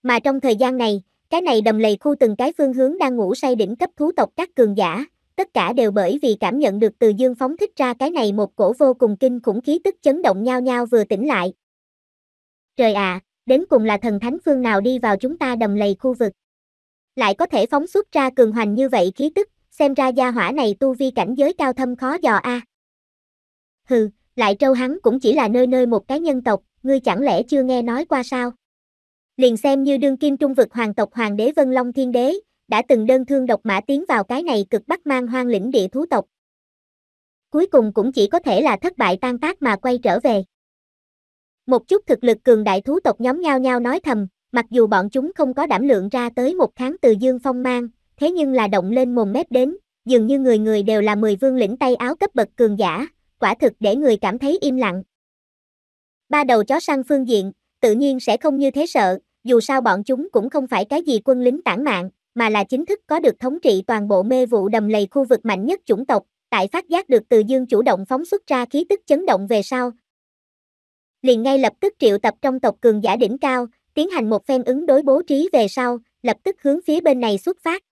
[SPEAKER 1] Mà trong thời gian này, cái này đầm lầy khu từng cái phương hướng đang ngủ say đỉnh cấp thú tộc các cường giả, tất cả đều bởi vì cảm nhận được từ dương phóng thích ra cái này một cổ vô cùng kinh khủng khí tức chấn động nhao nhau vừa tỉnh lại. Trời ạ, à, đến cùng là thần thánh phương nào đi vào chúng ta đầm lầy khu vực. Lại có thể phóng xuất ra cường hoành như vậy khí tức, xem ra gia hỏa này tu vi cảnh giới cao thâm khó dò a. À. Hừ, lại trâu hắn cũng chỉ là nơi nơi một cái nhân tộc, ngươi chẳng lẽ chưa nghe nói qua sao? Liền xem như đương kim trung vực hoàng tộc hoàng đế Vân Long Thiên Đế, đã từng đơn thương độc mã tiến vào cái này cực bắc mang hoang lĩnh địa thú tộc. Cuối cùng cũng chỉ có thể là thất bại tan tác mà quay trở về. Một chút thực lực cường đại thú tộc nhóm nhau nhau nói thầm, mặc dù bọn chúng không có đảm lượng ra tới một tháng từ dương phong mang, thế nhưng là động lên mồm mép đến, dường như người người đều là mười vương lĩnh tay áo cấp bậc cường giả, quả thực để người cảm thấy im lặng. Ba đầu chó săn phương diện, tự nhiên sẽ không như thế sợ, dù sao bọn chúng cũng không phải cái gì quân lính tản mạng, mà là chính thức có được thống trị toàn bộ mê vụ đầm lầy khu vực mạnh nhất chủng tộc, tại phát giác được từ dương chủ động phóng xuất ra khí tức chấn động về sau. Liền ngay lập tức triệu tập trong tộc cường giả đỉnh cao, tiến hành một phen ứng đối bố trí về sau, lập tức hướng phía bên này xuất phát.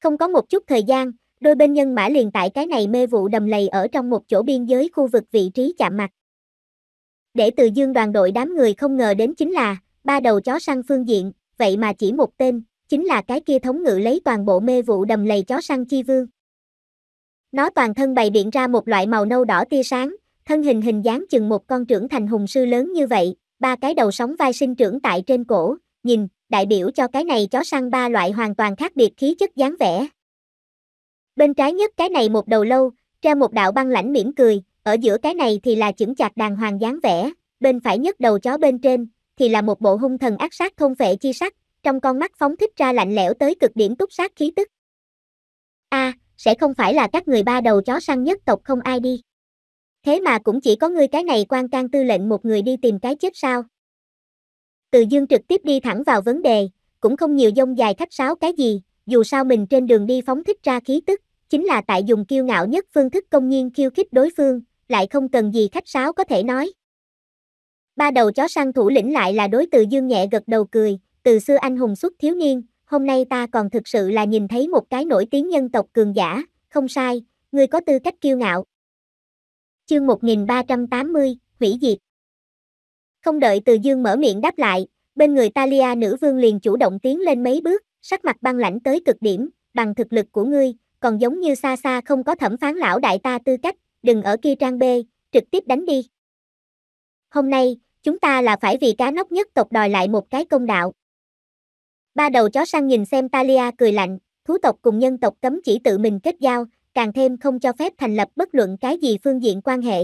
[SPEAKER 1] Không có một chút thời gian, Đôi bên nhân mã liền tại cái này mê vụ đầm lầy ở trong một chỗ biên giới khu vực vị trí chạm mặt. Để từ dương đoàn đội đám người không ngờ đến chính là, ba đầu chó săn phương diện, vậy mà chỉ một tên, chính là cái kia thống ngự lấy toàn bộ mê vụ đầm lầy chó săn chi vương. Nó toàn thân bày biện ra một loại màu nâu đỏ tia sáng, thân hình hình dáng chừng một con trưởng thành hùng sư lớn như vậy, ba cái đầu sóng vai sinh trưởng tại trên cổ, nhìn, đại biểu cho cái này chó săn ba loại hoàn toàn khác biệt khí chất dáng vẻ, Bên trái nhất cái này một đầu lâu, treo một đạo băng lãnh mỉm cười, ở giữa cái này thì là chững chạc đàng hoàng dáng vẻ, bên phải nhất đầu chó bên trên, thì là một bộ hung thần ác sát thôn vệ chi sắc, trong con mắt phóng thích ra lạnh lẽo tới cực điểm túc sát khí tức. A, à, sẽ không phải là các người ba đầu chó săn nhất tộc không ai đi. Thế mà cũng chỉ có ngươi cái này quan can tư lệnh một người đi tìm cái chết sao. Từ dương trực tiếp đi thẳng vào vấn đề, cũng không nhiều dông dài khách sáo cái gì, dù sao mình trên đường đi phóng thích ra khí tức, chính là tại dùng kiêu ngạo nhất phương thức công nhiên khiêu khích đối phương, lại không cần gì khách sáo có thể nói. Ba đầu chó săn thủ lĩnh lại là đối từ dương nhẹ gật đầu cười, từ xưa anh hùng xuất thiếu niên, hôm nay ta còn thực sự là nhìn thấy một cái nổi tiếng nhân tộc cường giả, không sai, ngươi có tư cách kiêu ngạo. Chương 1380, hủy diệt. Không đợi từ dương mở miệng đáp lại, bên người Talia nữ vương liền chủ động tiến lên mấy bước, sắc mặt băng lãnh tới cực điểm, bằng thực lực của ngươi, còn giống như xa xa không có thẩm phán lão đại ta tư cách, đừng ở kia trang bê, trực tiếp đánh đi. Hôm nay, chúng ta là phải vì cá nóc nhất tộc đòi lại một cái công đạo. Ba đầu chó săn nhìn xem Talia cười lạnh, thú tộc cùng nhân tộc cấm chỉ tự mình kết giao, càng thêm không cho phép thành lập bất luận cái gì phương diện quan hệ.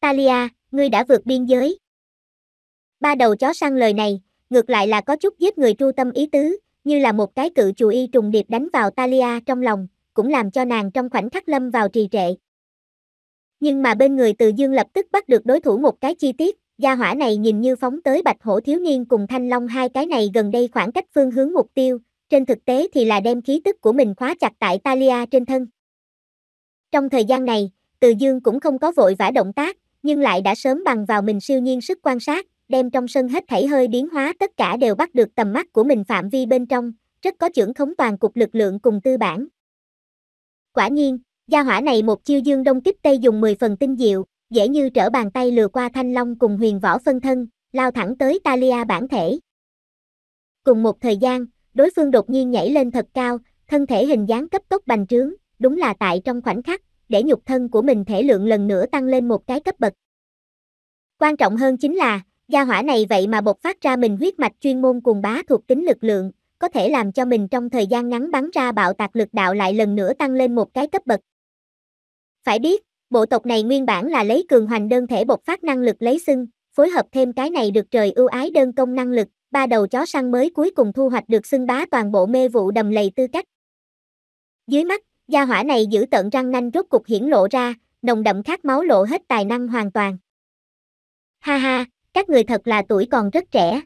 [SPEAKER 1] Talia, ngươi đã vượt biên giới. Ba đầu chó săn lời này, ngược lại là có chút giết người tru tâm ý tứ, như là một cái cự chù y trùng điệp đánh vào Talia trong lòng, cũng làm cho nàng trong khoảnh khắc lâm vào trì trệ. Nhưng mà bên người Từ Dương lập tức bắt được đối thủ một cái chi tiết, gia hỏa này nhìn như phóng tới Bạch Hổ thiếu niên cùng Thanh Long hai cái này gần đây khoảng cách phương hướng mục tiêu, trên thực tế thì là đem khí tức của mình khóa chặt tại Talia trên thân. Trong thời gian này, Từ Dương cũng không có vội vã động tác, nhưng lại đã sớm bằng vào mình siêu nhiên sức quan sát, đem trong sân hết thảy hơi biến hóa tất cả đều bắt được tầm mắt của mình phạm vi bên trong, rất có trưởng khống toàn cục lực lượng cùng tư bản. Quả nhiên, gia hỏa này một chiêu dương đông kích tây dùng 10 phần tinh diệu, dễ như trở bàn tay lừa qua thanh long cùng huyền võ phân thân, lao thẳng tới Talia bản thể. Cùng một thời gian, đối phương đột nhiên nhảy lên thật cao, thân thể hình dáng cấp tốc bành trướng, đúng là tại trong khoảnh khắc, để nhục thân của mình thể lượng lần nữa tăng lên một cái cấp bậc. Quan trọng hơn chính là, Gia hỏa này vậy mà bộc phát ra mình huyết mạch chuyên môn cùng bá thuộc tính lực lượng, có thể làm cho mình trong thời gian ngắn bắn ra bạo tạc lực đạo lại lần nữa tăng lên một cái cấp bậc. Phải biết, bộ tộc này nguyên bản là lấy cường hoành đơn thể bộc phát năng lực lấy xưng, phối hợp thêm cái này được trời ưu ái đơn công năng lực, ba đầu chó săn mới cuối cùng thu hoạch được xưng bá toàn bộ mê vụ đầm lầy tư cách. Dưới mắt, gia hỏa này giữ tận răng nanh rốt cục hiển lộ ra, nồng đậm khát máu lộ hết tài năng hoàn toàn. Ha ha, các người thật là tuổi còn rất trẻ.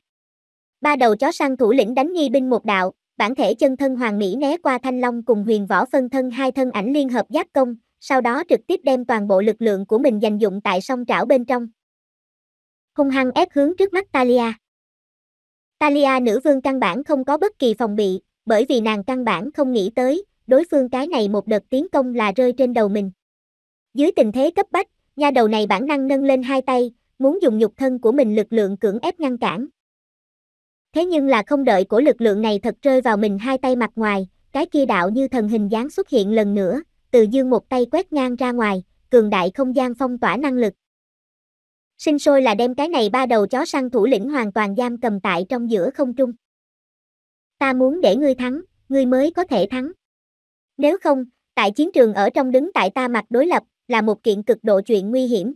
[SPEAKER 1] Ba đầu chó săn thủ lĩnh đánh nghi binh một đạo, bản thể chân thân hoàng mỹ né qua thanh long cùng huyền võ phân thân hai thân ảnh liên hợp giáp công, sau đó trực tiếp đem toàn bộ lực lượng của mình dành dụng tại song trảo bên trong. Hung hăng ép hướng trước mắt Talia. Talia nữ vương căn bản không có bất kỳ phòng bị, bởi vì nàng căn bản không nghĩ tới, đối phương cái này một đợt tiến công là rơi trên đầu mình. Dưới tình thế cấp bách, nha đầu này bản năng nâng lên hai tay, muốn dùng nhục thân của mình lực lượng cưỡng ép ngăn cản. Thế nhưng là không đợi của lực lượng này thật rơi vào mình hai tay mặt ngoài, cái kia đạo như thần hình dáng xuất hiện lần nữa, từ dương một tay quét ngang ra ngoài, cường đại không gian phong tỏa năng lực. Sinh sôi là đem cái này ba đầu chó săn thủ lĩnh hoàn toàn giam cầm tại trong giữa không trung. Ta muốn để ngươi thắng, ngươi mới có thể thắng. Nếu không, tại chiến trường ở trong đứng tại ta mặt đối lập, là một kiện cực độ chuyện nguy hiểm.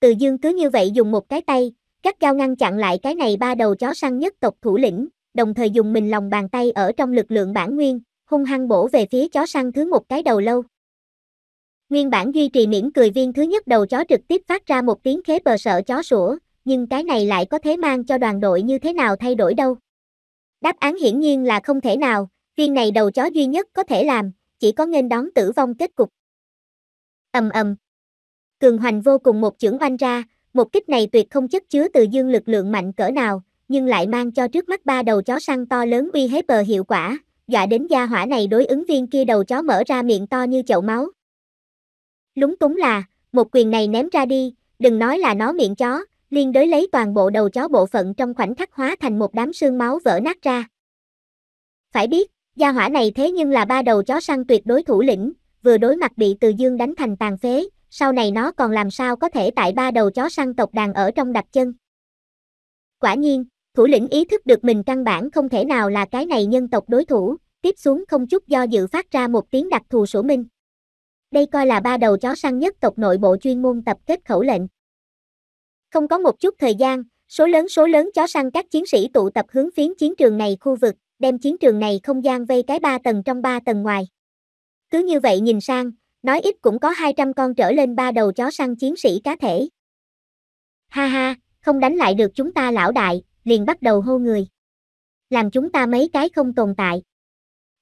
[SPEAKER 1] Từ dương cứ như vậy dùng một cái tay, gắt gao ngăn chặn lại cái này ba đầu chó săn nhất tộc thủ lĩnh, đồng thời dùng mình lòng bàn tay ở trong lực lượng bản nguyên, hung hăng bổ về phía chó săn thứ một cái đầu lâu. Nguyên bản duy trì mỉm cười viên thứ nhất đầu chó trực tiếp phát ra một tiếng khế bờ sợ chó sủa, nhưng cái này lại có thế mang cho đoàn đội như thế nào thay đổi đâu. Đáp án hiển nhiên là không thể nào, viên này đầu chó duy nhất có thể làm, chỉ có nên đón tử vong kết cục. ầm ầm, Cường hoành vô cùng một chưởng oanh ra, một kích này tuyệt không chất chứa từ dương lực lượng mạnh cỡ nào, nhưng lại mang cho trước mắt ba đầu chó săn to lớn uy hiếp bờ hiệu quả, dọa đến gia hỏa này đối ứng viên kia đầu chó mở ra miệng to như chậu máu. Lúng túng là, một quyền này ném ra đi, đừng nói là nó miệng chó, liên đối lấy toàn bộ đầu chó bộ phận trong khoảnh khắc hóa thành một đám xương máu vỡ nát ra. Phải biết, gia hỏa này thế nhưng là ba đầu chó săn tuyệt đối thủ lĩnh, vừa đối mặt bị từ dương đánh thành tàn phế, sau này nó còn làm sao có thể tại ba đầu chó săn tộc đàn ở trong đặt chân. Quả nhiên, thủ lĩnh ý thức được mình căn bản không thể nào là cái này nhân tộc đối thủ, tiếp xuống không chút do dự phát ra một tiếng đặc thù sổ minh. Đây coi là ba đầu chó săn nhất tộc nội bộ chuyên môn tập kết khẩu lệnh. Không có một chút thời gian, số lớn số lớn chó săn các chiến sĩ tụ tập hướng phiến chiến trường này khu vực, đem chiến trường này không gian vây cái ba tầng trong ba tầng ngoài. Cứ như vậy nhìn sang, nói ít cũng có 200 con trở lên ba đầu chó săn chiến sĩ cá thể. Ha ha, không đánh lại được chúng ta lão đại, liền bắt đầu hô người. Làm chúng ta mấy cái không tồn tại.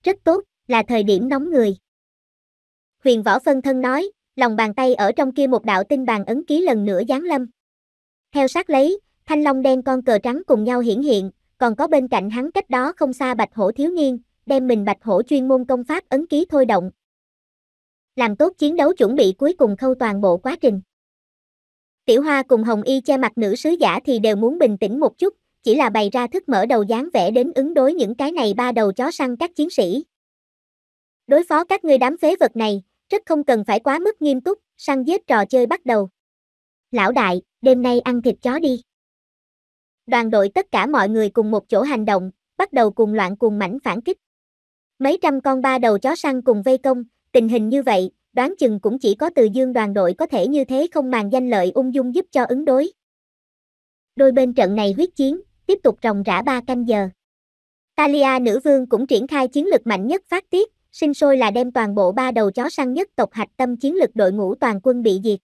[SPEAKER 1] Rất tốt, là thời điểm nóng người. Huyền võ phân thân nói, lòng bàn tay ở trong kia một đạo tinh bàn ấn ký lần nữa giáng lâm. Theo sát lấy, thanh long đen con cờ trắng cùng nhau hiển hiện, còn có bên cạnh hắn cách đó không xa bạch hổ thiếu niên, đem mình bạch hổ chuyên môn công pháp ấn ký thôi động, làm tốt chiến đấu chuẩn bị cuối cùng khâu toàn bộ quá trình. Tiểu Hoa cùng Hồng Y che mặt nữ sứ giả thì đều muốn bình tĩnh một chút, chỉ là bày ra thức mở đầu dáng vẻ đến ứng đối những cái này ba đầu chó săn các chiến sĩ. Đối phó các ngươi đám phế vật này, rất không cần phải quá mức nghiêm túc, săn giết trò chơi bắt đầu. Lão đại, đêm nay ăn thịt chó đi. Đoàn đội tất cả mọi người cùng một chỗ hành động, bắt đầu cùng loạn cùng mảnh phản kích. Mấy trăm con ba đầu chó săn cùng vây công, tình hình như vậy, đoán chừng cũng chỉ có từ dương đoàn đội có thể như thế không màng danh lợi ung dung giúp cho ứng đối. Đôi bên trận này huyết chiến, tiếp tục ròng rã ba canh giờ. Talia nữ vương cũng triển khai chiến lược mạnh nhất phát tiết, sinh sôi là đem toàn bộ ba đầu chó săn nhất tộc hạch tâm chiến lược đội ngũ toàn quân bị diệt.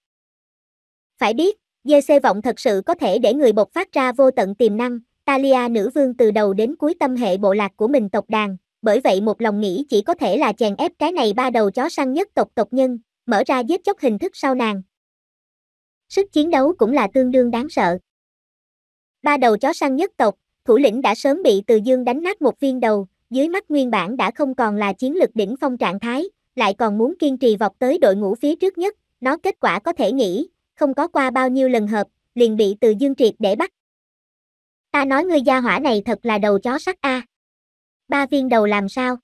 [SPEAKER 1] Phải biết, xê vọng thật sự có thể để người bộc phát ra vô tận tiềm năng, Talia nữ vương từ đầu đến cuối tâm hệ bộ lạc của mình tộc đàn, bởi vậy một lòng nghĩ chỉ có thể là chèn ép cái này ba đầu chó săn nhất tộc tộc nhân, mở ra giết chóc hình thức sau nàng. Sức chiến đấu cũng là tương đương đáng sợ. Ba đầu chó săn nhất tộc, thủ lĩnh đã sớm bị Từ Dương đánh nát một viên đầu, dưới mắt nguyên bản đã không còn là chiến lực đỉnh phong trạng thái, lại còn muốn kiên trì vọt tới đội ngũ phía trước nhất, nó kết quả có thể nghĩ, không có qua bao nhiêu lần hợp, liền bị Từ Dương triệt để bắt. Ta nói ngươi gia hỏa này thật là đầu chó sắt a. À ba viên đầu làm sao?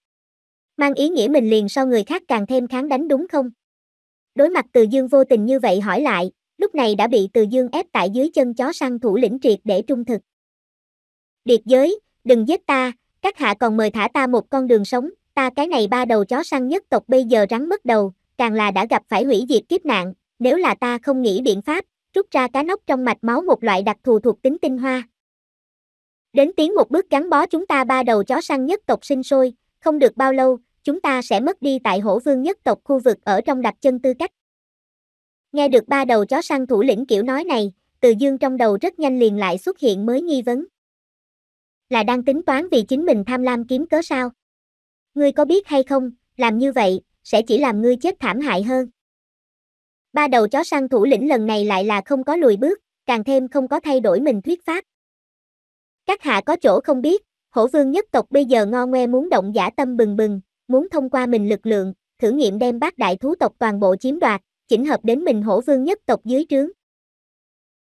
[SPEAKER 1] Mang ý nghĩa mình liền so người khác càng thêm kháng đánh đúng không? Đối mặt Từ Dương vô tình như vậy hỏi lại, lúc này đã bị Từ Dương ép tại dưới chân chó săn thủ lĩnh triệt để trung thực. Điệt giới, đừng giết ta, các hạ còn mời thả ta một con đường sống, ta cái này ba đầu chó săn nhất tộc bây giờ rắn mất đầu, càng là đã gặp phải hủy diệt kiếp nạn, nếu là ta không nghĩ biện pháp, rút ra cá nóc trong mạch máu một loại đặc thù thuộc tính tinh hoa, Đến tiến một bước gắn bó chúng ta ba đầu chó săn nhất tộc sinh sôi, không được bao lâu, chúng ta sẽ mất đi tại hổ vương nhất tộc khu vực ở trong đặt chân tư cách. Nghe được ba đầu chó săn thủ lĩnh kiểu nói này, từ dương trong đầu rất nhanh liền lại xuất hiện mới nghi vấn. Là đang tính toán vì chính mình tham lam kiếm cớ sao? Ngươi có biết hay không, làm như vậy, sẽ chỉ làm ngươi chết thảm hại hơn. Ba đầu chó săn thủ lĩnh lần này lại là không có lùi bước, càng thêm không có thay đổi mình thuyết pháp. Các hạ có chỗ không biết, hổ vương nhất tộc bây giờ ngo ngoe muốn động giả tâm bừng bừng, muốn thông qua mình lực lượng, thử nghiệm đem bác đại thú tộc toàn bộ chiếm đoạt, chỉnh hợp đến mình hổ vương nhất tộc dưới trướng.